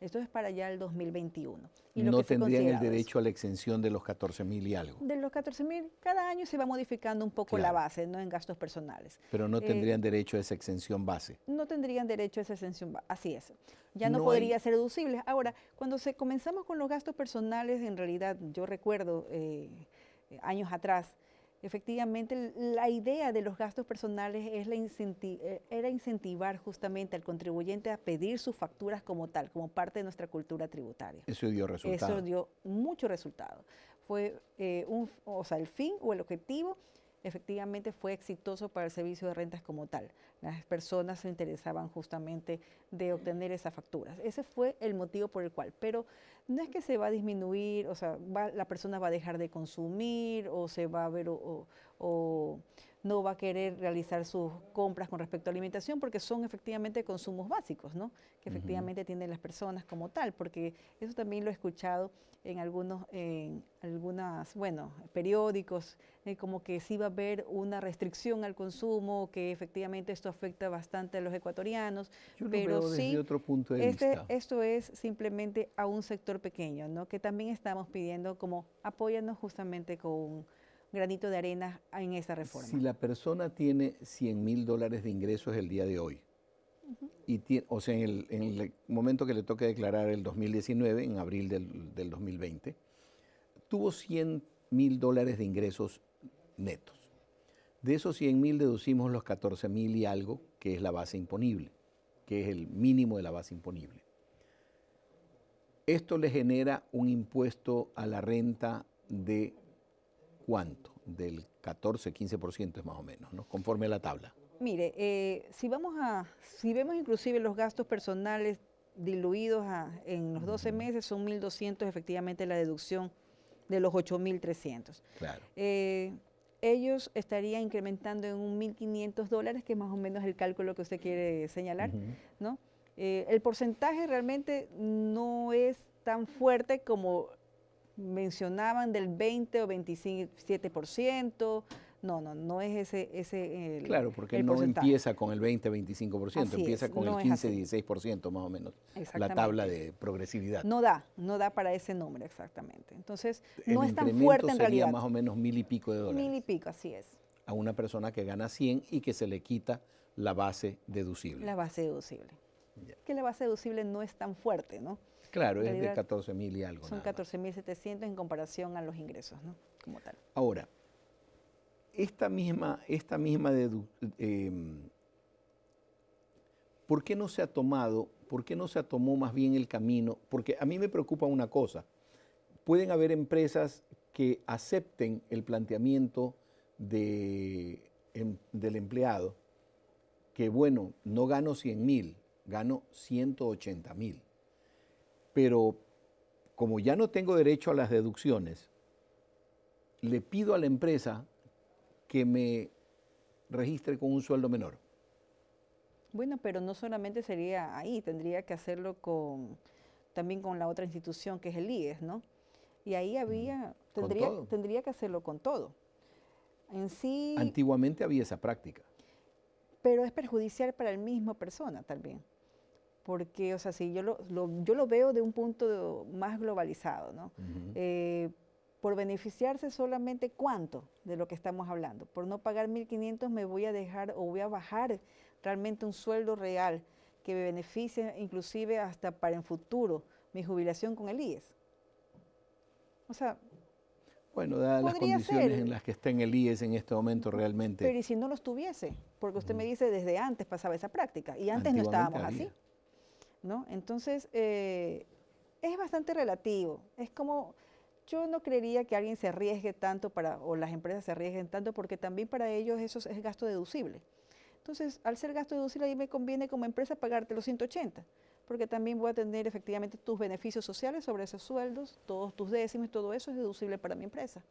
Esto es para ya el 2021. Y ¿No tendrían el pues, derecho a la exención de los 14 mil y algo? De los 14 mil, cada año se va modificando un poco la base, no en gastos personales. Pero no eh, tendrían derecho a esa exención base. No tendrían derecho a esa exención base, así es. Ya no, podría ser deducible. Ahora, cuando comenzamos con los gastos personales, en realidad yo recuerdo eh, años atrás, Efectivamente, la idea de los gastos personales es la eh, era incentivar justamente al contribuyente a pedir sus facturas como tal, como parte de nuestra cultura tributaria. Eso dio resultado. Eso dio mucho resultado. Fue eh, un, o sea, el fin o el objetivo efectivamente fue exitoso para el servicio de rentas como tal. Las personas se interesaban justamente de obtener esas facturas. Ese fue el motivo por el cual. Pero no es que se va a disminuir, o sea, la persona va a dejar de consumir o se va a ver o, no va a querer realizar sus compras con respecto a alimentación porque son efectivamente consumos básicos, ¿no? Que efectivamente tienen las personas como tal, porque eso también lo he escuchado en algunos, en algunas, bueno, periódicos, eh, como que sí va a haber una restricción al consumo, que efectivamente esto afecta bastante a los ecuatorianos, pero sí, este, esto es simplemente a un sector pequeño, ¿no? que también estamos pidiendo como apóyanos justamente con un granito de arena en esa reforma. Si la persona tiene 100 mil dólares de ingresos el día de hoy, y o sea, en el, momento que le toque declarar el 2019, en abril del, 2020, tuvo 100 mil dólares de ingresos netos. De esos 100 mil deducimos los 14 mil y algo, que es la base imponible, que es el mínimo de la base imponible. Esto le genera un impuesto a la renta de cuánto? Del 14, 15% es más o menos, ¿no? conforme a la tabla. Mire, eh, si vamos a, si vemos inclusive los gastos personales diluidos en los 12 meses, son 1.200 efectivamente la deducción de los 8.300. Claro. Eh, ellos estarían incrementando en un 1.500 dólares, que es más o menos el cálculo que usted quiere señalar, ¿no? Eh, el porcentaje realmente no es tan fuerte como mencionaban del 20 o 27%, no, no, no es ese. ese claro, porque no empieza con el 20-25%, empieza con el 15-16% más o menos. La tabla de progresividad. No da, no da para ese nombre exactamente. Entonces, no es tan fuerte en sería Sería más o menos mil y pico de dólares. Mil y pico, así es. A una persona que gana 100 y que se le quita la base deducible. La base deducible. Que la base deducible no es tan fuerte, ¿no? Claro, es de 14 mil y algo. Son 14.700 en comparación a los ingresos, ¿no? Como tal. Ahora, esta misma, esta misma em, ¿por qué no se ha tomado, por qué no se ha tomado más bien el camino? Porque a mí me preocupa una cosa, pueden haber empresas que acepten el planteamiento de, em, del empleado, que bueno, no gano 100 mil, gano 180 mil, pero como ya no tengo derecho a las deducciones, le pido a la empresa que me registre con un sueldo menor. Bueno, pero no solamente sería ahí, tendría que hacerlo con también con la otra institución que es el IES, ¿no? Y ahí había, tendría, tendría que hacerlo con todo. En sí. Antiguamente había esa práctica. Pero es perjudicial para el mismo persona también. Porque, o sea, si yo lo, yo lo veo de un punto más globalizado, ¿no? por beneficiarse solamente cuánto de lo que estamos hablando. Por no pagar 1.500 me voy a dejar o voy a bajar realmente un sueldo real que me beneficie inclusive hasta para en futuro mi jubilación con el IES. O sea... Bueno, dadas las condiciones en las que está en el IES en este momento realmente... Pero ¿y si no lo estuviese? Porque usted me mm. dice desde antes pasaba esa práctica y antes no estábamos así. ¿no? Entonces, eh, es bastante relativo. Es como yo no creería que alguien se arriesgue tanto para, o las empresas se arriesguen tanto, porque también para ellos eso es gasto deducible. Entonces, al ser gasto deducible, a mí me conviene como empresa pagarte los 180, porque también voy a tener efectivamente tus beneficios sociales sobre esos sueldos, todos tus décimos, todo eso es deducible para mi empresa.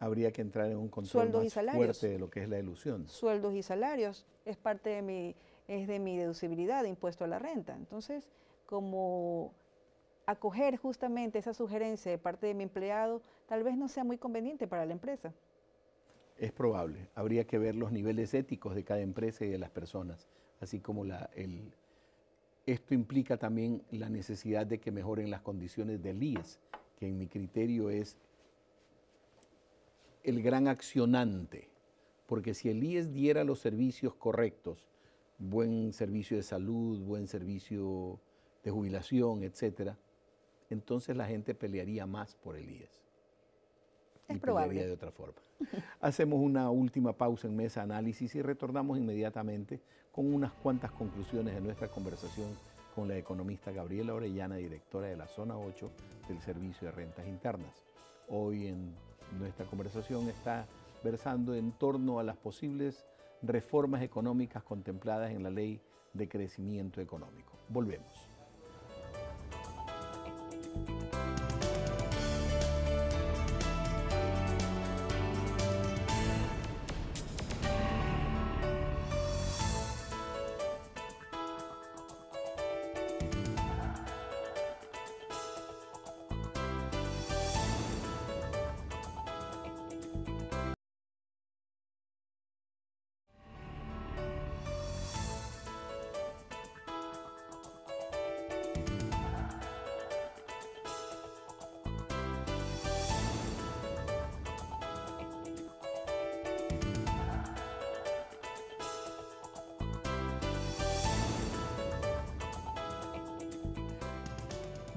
Habría que entrar en un control más fuerte de lo que es la ilusión. Sueldos y salarios es parte de mi, es de mi deducibilidad de impuesto a la renta. Entonces, como acoger justamente esa sugerencia de parte de mi empleado tal vez no sea muy conveniente para la empresa. Es probable. Habría que ver los niveles éticos de cada empresa y de las personas, así como la, el, esto implica también la necesidad de que mejoren las condiciones del IES, que en mi criterio es el gran accionante, porque si el IES diera los servicios correctos, buen servicio de salud, buen servicio de jubilación, etcétera, entonces la gente pelearía más por Elías. Es y probable. Pelearía de otra forma. Hacemos una última pausa en mesa análisis y retornamos inmediatamente con unas cuantas conclusiones de nuestra conversación con la economista Gabriela Orellana, directora de la Zona 8 del Servicio de Rentas Internas. Hoy en nuestra conversación está versando en torno a las posibles reformas económicas contempladas en la Ley de Crecimiento Económico. Volvemos.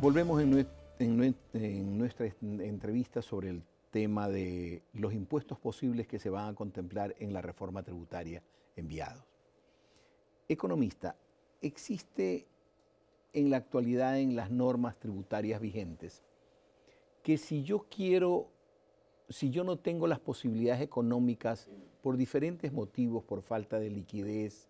Volvemos en, nuestra entrevista sobre el tema de los impuestos posibles que se van a contemplar en la reforma tributaria enviados. Economista, existe en la actualidad en las normas tributarias vigentes que si yo quiero, si yo no tengo las posibilidades económicas por diferentes motivos, por falta de liquidez,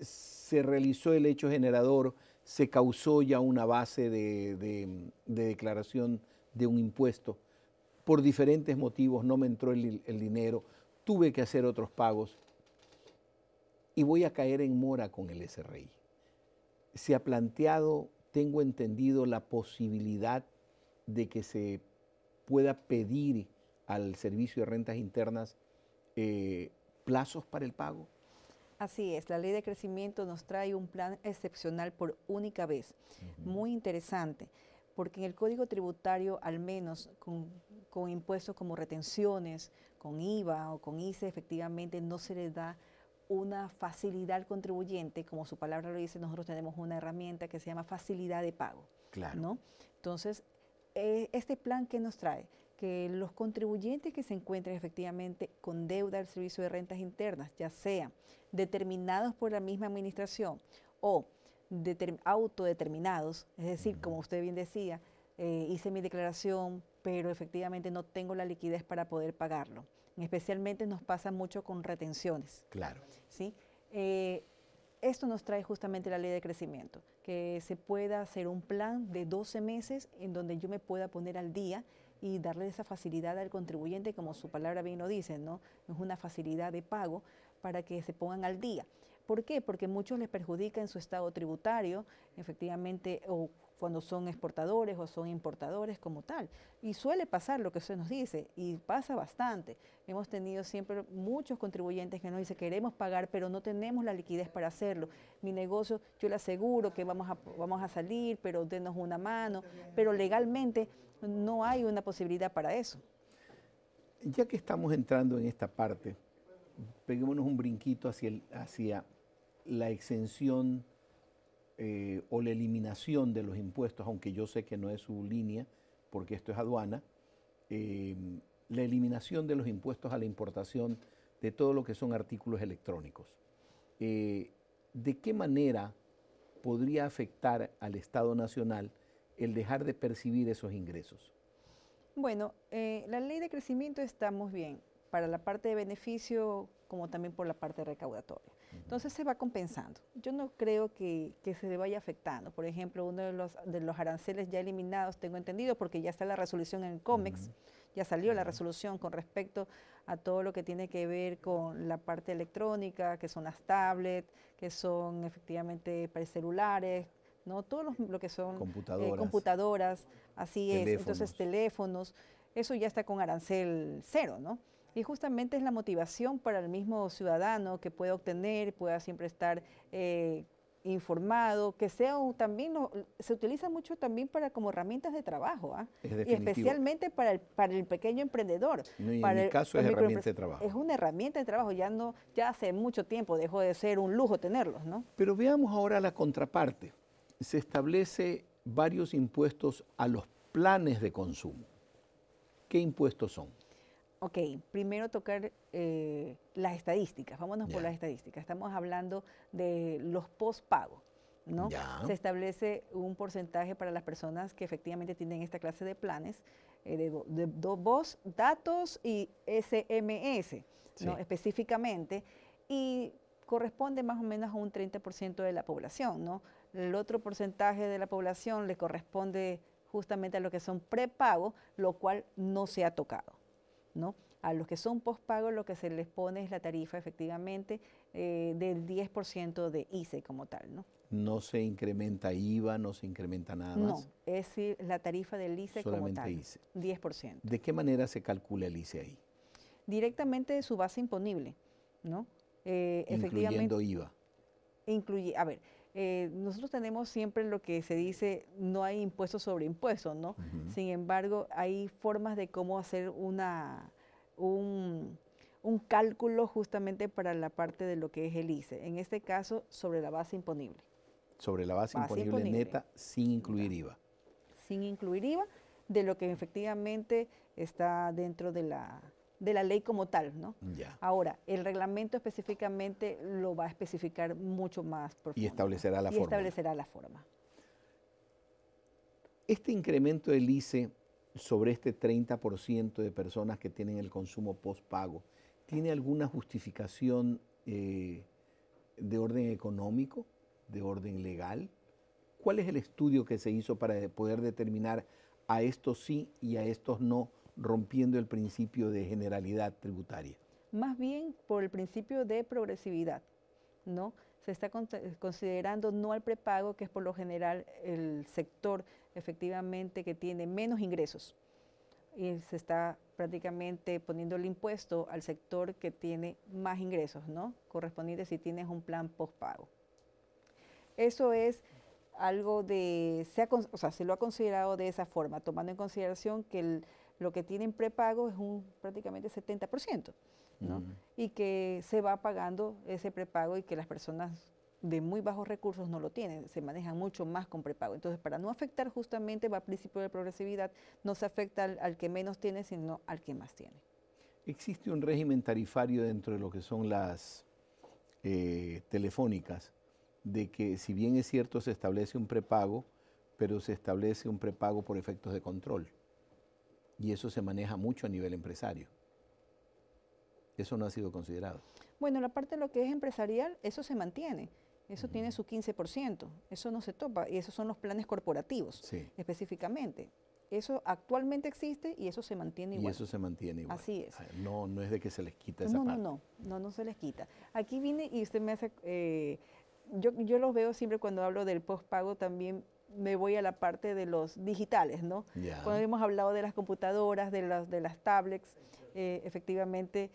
se realizó el hecho generador, se causó ya una base de, declaración de un impuesto. Por diferentes motivos no me entró el, dinero, tuve que hacer otros pagos y voy a caer en mora con el SRI. Se ha planteado, tengo entendido, la posibilidad de que se pueda pedir al Servicio de Rentas Internas eh, plazos para el pago. Así es, la ley de crecimiento nos trae un plan excepcional por única vez, muy interesante, porque en el código tributario, al menos con, impuestos como retenciones, con IVA o con ICE, efectivamente no se le da una facilidad al contribuyente, como su palabra lo dice, nosotros tenemos una herramienta que se llama facilidad de pago. Claro. Entonces, eh, este plan que nos trae que los contribuyentes que se encuentren efectivamente con deuda del servicio de rentas internas, ya sea determinados por la misma administración o autodeterminados, es decir, como usted bien decía, eh, hice mi declaración, pero efectivamente no tengo la liquidez para poder pagarlo. Especialmente nos pasa mucho con retenciones. Claro. ¿sí? Eh, esto nos trae justamente la ley de crecimiento, que se pueda hacer un plan de 12 meses en donde yo me pueda poner al día y darle esa facilidad al contribuyente, como su palabra bien lo dice, ¿no? Es una facilidad de pago para que se pongan al día. ¿Por qué? Porque muchos les perjudica en su estado tributario, efectivamente, o cuando son exportadores o son importadores como tal. Y suele pasar lo que usted nos dice, y pasa bastante. Hemos tenido siempre muchos contribuyentes que nos dicen, queremos pagar, pero no tenemos la liquidez para hacerlo. Mi negocio, yo le aseguro que vamos a, vamos a salir, pero denos una mano, pero legalmente no hay una posibilidad para eso. Ya que estamos entrando en esta parte, peguémonos un brinquito hacia, el, hacia la exención eh, o la eliminación de los impuestos, aunque yo sé que no es su línea, porque esto es aduana, eh, la eliminación de los impuestos a la importación de todo lo que son artículos electrónicos. Eh, ¿De qué manera podría afectar al Estado Nacional el dejar de percibir esos ingresos? Bueno, la ley de crecimiento está muy bien para la parte de beneficio como también por la parte recaudatoria. Entonces se va compensando. Yo no creo que, se se vaya afectando. Por ejemplo, uno de los, de los aranceles ya eliminados, tengo entendido, porque ya está la resolución en COMEX, ya salió la resolución con respecto a todo lo que tiene que ver con la parte electrónica, que son las tablets, que son efectivamente para celulares, ¿no? Todo lo, que son eh, computadoras, así es, entonces teléfonos, eso ya está con arancel cero, ¿no? Y justamente es la motivación para el mismo ciudadano que pueda obtener, pueda siempre estar eh, informado, que sea también, se utiliza mucho también para como herramientas de trabajo, ¿ah? y especialmente para el, para el pequeño emprendedor. para en mi caso es herramienta de trabajo. Es una herramienta de trabajo, ya, no, ya hace mucho tiempo dejó de ser un lujo tenerlos, ¿no? Pero veamos ahora la contraparte. Se establece varios impuestos a los planes de consumo. ¿Qué impuestos son? Ok, primero tocar eh, las estadísticas, vámonos por las estadísticas. Estamos hablando de los pospagos, ¿no? Se establece un porcentaje para las personas que efectivamente tienen esta clase de planes eh, de, dos voz, datos y SMS, ¿no? Específicamente, y corresponde más o menos a un 30% de la población, ¿no? El otro porcentaje de la población le corresponde justamente a lo que son prepago, lo cual no se ha tocado. ¿no? A los que son postpago lo que se les pone es la tarifa efectivamente eh, del 10% de ICE como tal, ¿no? No se incrementa IVA, no se incrementa nada más. No, es la tarifa del ICE como tal, 10%. E. ¿De qué manera se calcula el ICE ahí? Directamente de su base imponible, ¿no? Eh, incluyendo IVA. a ver, eh, nosotros tenemos siempre lo que se dice, no hay impuestos sobre impuestos, ¿no? Sin embargo, hay formas de cómo hacer una, un, cálculo justamente para la parte de lo que es el ICE, en este caso sobre la base imponible. Sobre la base, imponible, neta sin incluir IVA. Sin incluir IVA de lo que efectivamente está dentro de la, de la ley como tal, ¿no? Ya. Ahora, el reglamento específicamente lo va a especificar mucho más profundo. Y establecerá la y establecerá la forma. Este incremento del ICE sobre este 30% de personas que tienen el consumo postpago, ¿tiene alguna justificación eh, de orden económico, de orden legal? ¿Cuál es el estudio que se hizo para poder determinar a estos sí y a estos no? rompiendo el principio de generalidad tributaria? Más bien por el principio de progresividad, ¿no? Se está considerando no al prepago, que es por lo general el sector efectivamente que tiene menos ingresos. Y se está prácticamente poniendo el impuesto al sector que tiene más ingresos, ¿no? Correspondiente si tienes un plan postpago. Eso es algo de, o sea, se lo ha considerado de esa forma, tomando en consideración que el, lo que tienen prepago es un prácticamente 70%, ¿no? Y que se va pagando ese prepago y que las personas de muy bajos recursos no lo tienen, se manejan mucho más con prepago. Entonces, para no afectar justamente, va al principio de progresividad, no se afecta al, que menos tiene, sino al que más tiene. Existe un régimen tarifario dentro de lo que son las eh, telefónicas, de que si bien es cierto se establece un prepago, pero se establece un prepago por efectos de control. Y eso se maneja mucho a nivel empresario. Eso no ha sido considerado. Bueno, la parte de lo que es empresarial, eso se mantiene. Eso tiene su 15%, eso no se topa y esos son los planes corporativos específicamente. Eso actualmente existe y eso se mantiene igual. Y eso se mantiene igual. Así es. Ah, no, no es de que se les quita esa no, parte. No, no, no, no se les quita. Aquí vine y usted me hace, eh, yo, yo los veo siempre cuando hablo del postpago también me voy a la parte de los digitales, ¿no? Ya. Cuando hemos hablado de las computadoras, de las, de las tablets, eh, efectivamente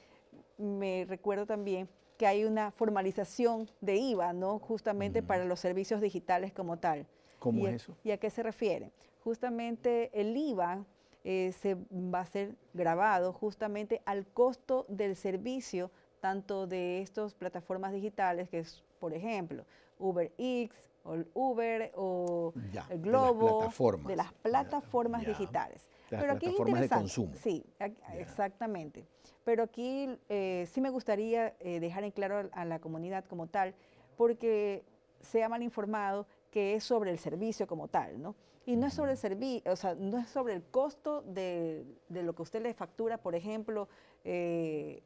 me recuerdo también que hay una formalización de IVA, ¿no? Justamente para los servicios digitales como tal. ¿Cómo es eso? ¿Y a qué se refiere? Justamente el IVA eh, se va a ser grabado justamente al costo del servicio, tanto de estas plataformas digitales, que es, por ejemplo, Uber Eats, o el Uber o el Globo, de las plataformas, digitales. Pero aquí es de consumo. Sí, exactamente. Pero aquí eh, sí me gustaría eh, dejar en claro a la comunidad como tal, porque sea mal informado que es sobre el servicio como tal, ¿no? Y no es sobre el servicio, o sea, no es sobre el costo de, lo que usted le factura, por ejemplo, eh,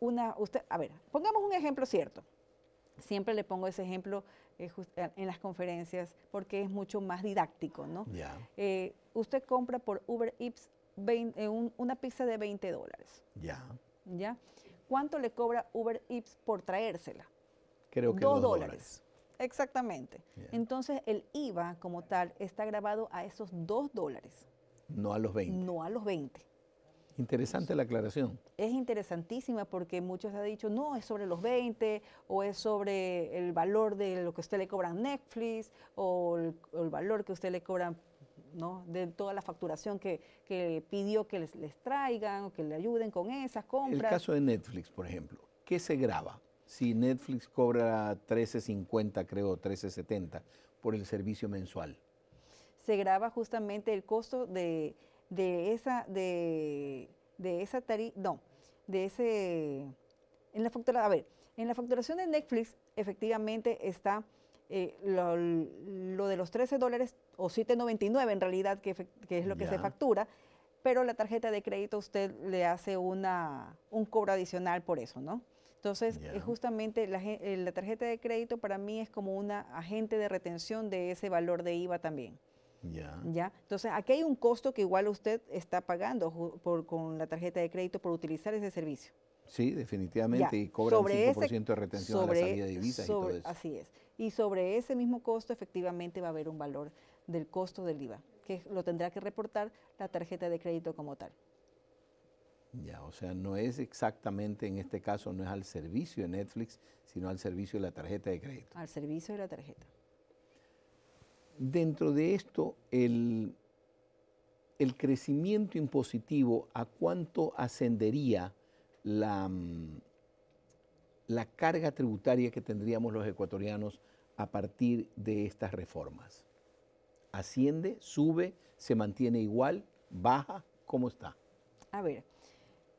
una, usted, a ver, pongamos un ejemplo cierto. Siempre le pongo ese ejemplo eh, en las conferencias porque es mucho más didáctico, ¿no? Ya. Eh, usted compra por Uber Eats eh, una pizza de 20 dólares. Ya. ¿Ya? ¿Cuánto le cobra Uber Eats por traérsela? Creo que 2 dólares. Exactamente. Entonces el IVA como tal está grabado a esos 2 dólares. No a los 20. No a los 20. Interesante la aclaración. Es interesantísima porque muchos han dicho, no, es sobre los 20 o es sobre el valor de lo que usted le cobran Netflix o el, valor que usted le cobra, ¿no? de toda la facturación que, pidió que les, traigan o que le ayuden con esas compras. El caso de Netflix, por ejemplo, ¿qué se graba? Si Netflix cobra 13.50, creo, 13.70 por el servicio mensual. Se graba justamente el costo de de esa, de, de esa tarifa, no, de ese, en la factura, a ver, en la facturación de Netflix efectivamente está eh, lo, de los 13 dólares o 7,99 en realidad, que, es lo que se factura, pero la tarjeta de crédito usted le hace una, un cobro adicional por eso, ¿no? Entonces, eh, justamente la, eh, la tarjeta de crédito para mí es como una agente de retención de ese valor de IVA también. ¿Ya? Entonces, aquí hay un costo que igual usted está pagando con la tarjeta de crédito por utilizar ese servicio. Sí, definitivamente, y cobra un 5% de retención de la salida de divisas y todo eso. Así es. Y sobre ese mismo costo, efectivamente, va a haber un valor del costo del IVA, que lo tendrá que reportar la tarjeta de crédito como tal. Ya, o sea, no es exactamente, en este caso, no es al servicio de Netflix, sino al servicio de la tarjeta de crédito. Al servicio de la tarjeta. Dentro de esto, el, crecimiento impositivo, ¿a cuánto ascendería mm, la, carga tributaria que tendríamos los ecuatorianos a partir de estas reformas? ¿Asciende, sube, se mantiene igual, baja? ¿Cómo está? A ver,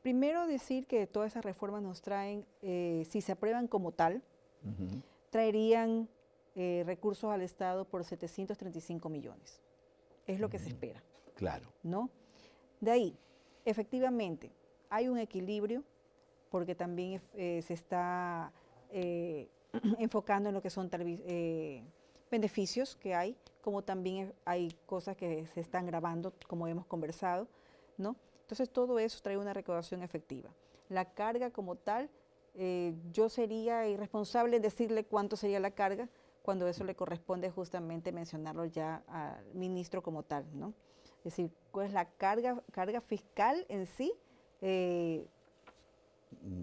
primero decir que todas esas reformas nos traen, eh, si se aprueban como tal, traerían eh, recursos al Estado por 735 millones. Es lo que se espera. Claro. ¿No? De ahí, efectivamente, hay un equilibrio porque también eh, se está eh, enfocando en lo que son beneficios que hay, como también hay cosas que se están grabando, como hemos conversado, ¿no? Entonces todo eso trae una recaudación efectiva. La carga como tal, yo sería irresponsable decirle cuánto sería la carga, cuando eso le corresponde justamente mencionarlo ya al ministro como tal, ¿no? Es decir, ¿cuál es la carga, carga fiscal en sí? Eh,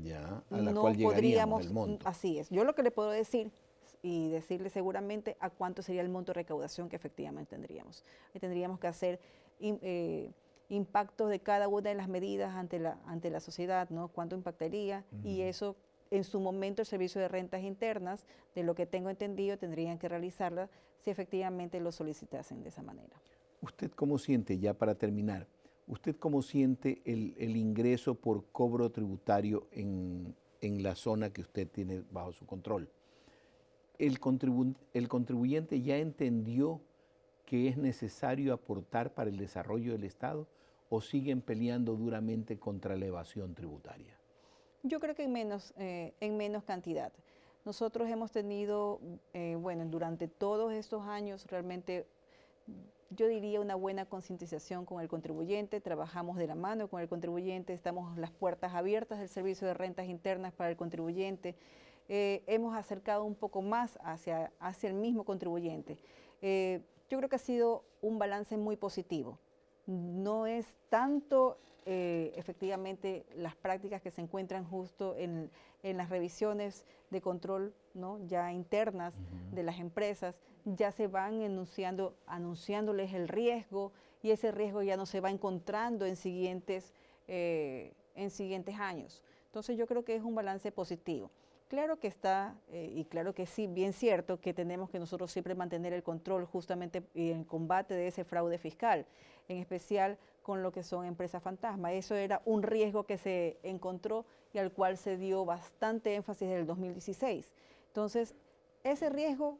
ya, a la no cual podríamos, Así es. Yo lo que le puedo decir y decirle seguramente a cuánto sería el monto de recaudación que efectivamente tendríamos. Y tendríamos que hacer eh, impactos de cada una de las medidas ante la, ante la sociedad, ¿no? Cuánto impactaría y eso en su momento el Servicio de Rentas Internas, de lo que tengo entendido, tendrían que realizarla si efectivamente lo solicitasen de esa manera. ¿Usted cómo siente, ya para terminar, usted cómo siente el, ingreso por cobro tributario en, en, la zona que usted tiene bajo su control? el contribuyente ya entendió que es necesario aportar para el desarrollo del Estado o siguen peleando duramente contra la evasión tributaria? Yo creo que en menos, eh, en menos cantidad. Nosotros hemos tenido, eh, bueno, durante todos estos años realmente yo diría una buena concientización con el contribuyente, trabajamos de la mano con el contribuyente, estamos las puertas abiertas del servicio de rentas internas para el contribuyente, eh, hemos acercado un poco más hacia, hacia el mismo contribuyente. yo creo que ha sido un balance muy positivo no es tanto eh, efectivamente las prácticas que se encuentran justo en, las revisiones de control ¿no? ya internas de las empresas, ya se van anunciándoles el riesgo y ese riesgo ya no se va encontrando en siguientes eh, años. Entonces yo creo que es un balance positivo. Claro que está, eh, y claro que sí, bien cierto que tenemos que nosotros siempre mantener el control justamente y el combate de ese fraude fiscal, en especial con lo que son empresas fantasma. Eso era un riesgo que se encontró y al cual se dio bastante énfasis desde el 2016. Entonces, ese riesgo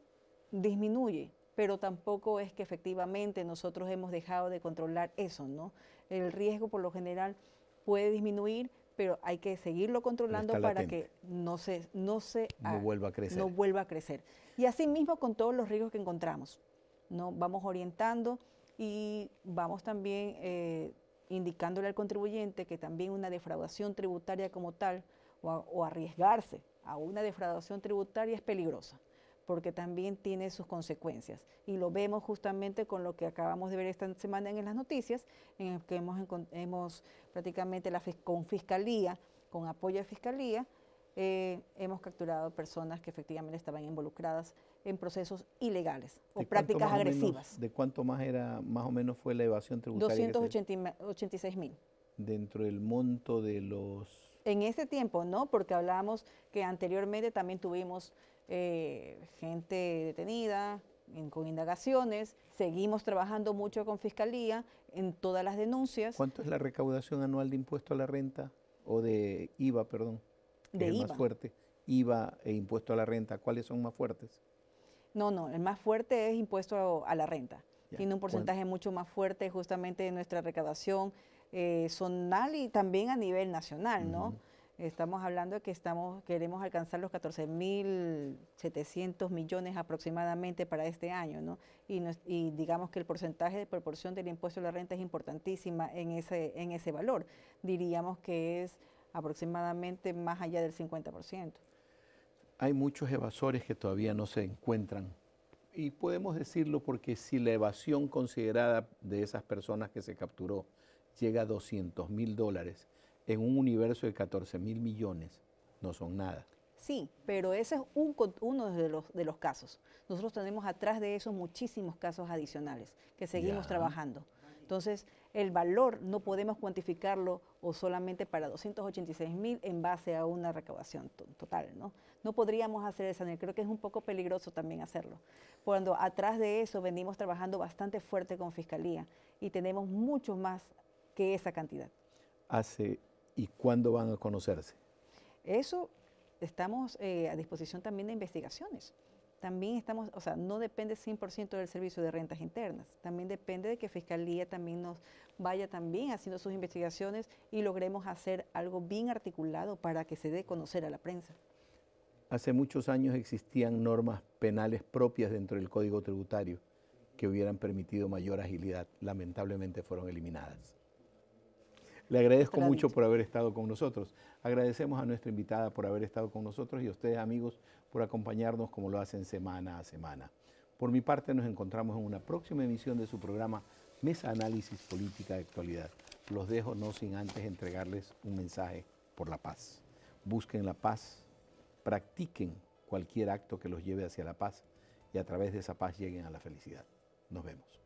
disminuye, pero tampoco es que efectivamente nosotros hemos dejado de controlar eso, ¿no? El riesgo por lo general puede disminuir, pero hay que seguirlo controlando para que no se, no se ah, vuelva a crecer. No vuelva a crecer. Y así mismo con todos los riesgos que encontramos. ¿no? Vamos orientando y vamos también eh, indicándole al contribuyente que también una defraudación tributaria como tal o arriesgarse a una defraudación tributaria es peligrosa porque también tiene sus consecuencias. Y lo vemos justamente con lo que acabamos de ver esta semana en las noticias, en el que hemos, hemos prácticamente la, con fiscalía, con apoyo de fiscalía, eh, hemos capturado personas que efectivamente estaban involucradas en procesos ilegales o prácticas agresivas. ¿De cuánto más era, más o menos fue la evasión tributaria? 286 mil. Dentro del monto de los... En ese tiempo, ¿no? Porque hablábamos que anteriormente también tuvimos eh, gente detenida, con indagaciones, seguimos trabajando mucho con Fiscalía en todas las denuncias. ¿Cuánto es la recaudación anual de impuesto a la renta o de IVA, perdón? De IVA. más fuerte. IVA e impuesto a la renta, ¿cuáles son más fuertes? No, no, el más fuerte es impuesto a la renta. Tiene un porcentaje mucho más fuerte justamente de nuestra recaudación eh, zonal y también a nivel nacional, ¿no? Estamos hablando de que estamos, queremos alcanzar los 14.700 millones aproximadamente para este año, ¿no? Y, y, digamos que el porcentaje de proporción del impuesto a la renta es importantísima en ese, en ese valor. Diríamos que es aproximadamente más allá del 50%. Hay muchos evasores que todavía no se encuentran. Y podemos decirlo porque si la evasión considerada de esas personas que se capturó llega a 200 mil dólares, en un universo de 14 mil millones no son nada. Sí, pero ese es uno de los, de los casos. Nosotros tenemos atrás de eso muchísimos casos adicionales que seguimos trabajando. Entonces, el valor no podemos cuantificarlo o solamente para 286 mil en base a una recaudación total, ¿no? No podríamos hacer eso, creo que es un poco peligroso también hacerlo. Cuando atrás de eso venimos trabajando bastante fuerte con Fiscalía y tenemos mucho más que esa cantidad. Hace ¿Y cuándo van a conocerse? Eso estamos eh, a disposición también de investigaciones. También estamos, o sea, no depende 100% del servicio de rentas internas. También depende de que Fiscalía también nos vaya también haciendo sus investigaciones y logremos hacer algo bien articulado para que se dé conocer a la prensa. Hace muchos años existían normas penales propias dentro del Código Tributario que hubieran permitido mayor agilidad. Lamentablemente fueron eliminadas. Le agradezco mucho por haber estado con nosotros. Agradecemos a nuestra invitada por haber estado con nosotros y a ustedes, amigos, por acompañarnos como lo hacen semana a semana. Por mi parte, nos encontramos en una próxima emisión de su programa Mesa Análisis Política de Actualidad. Los dejo no sin antes entregarles un mensaje por la paz. Busquen la paz, practiquen cualquier acto que los lleve hacia la paz y a través de esa paz lleguen a la felicidad. Nos vemos.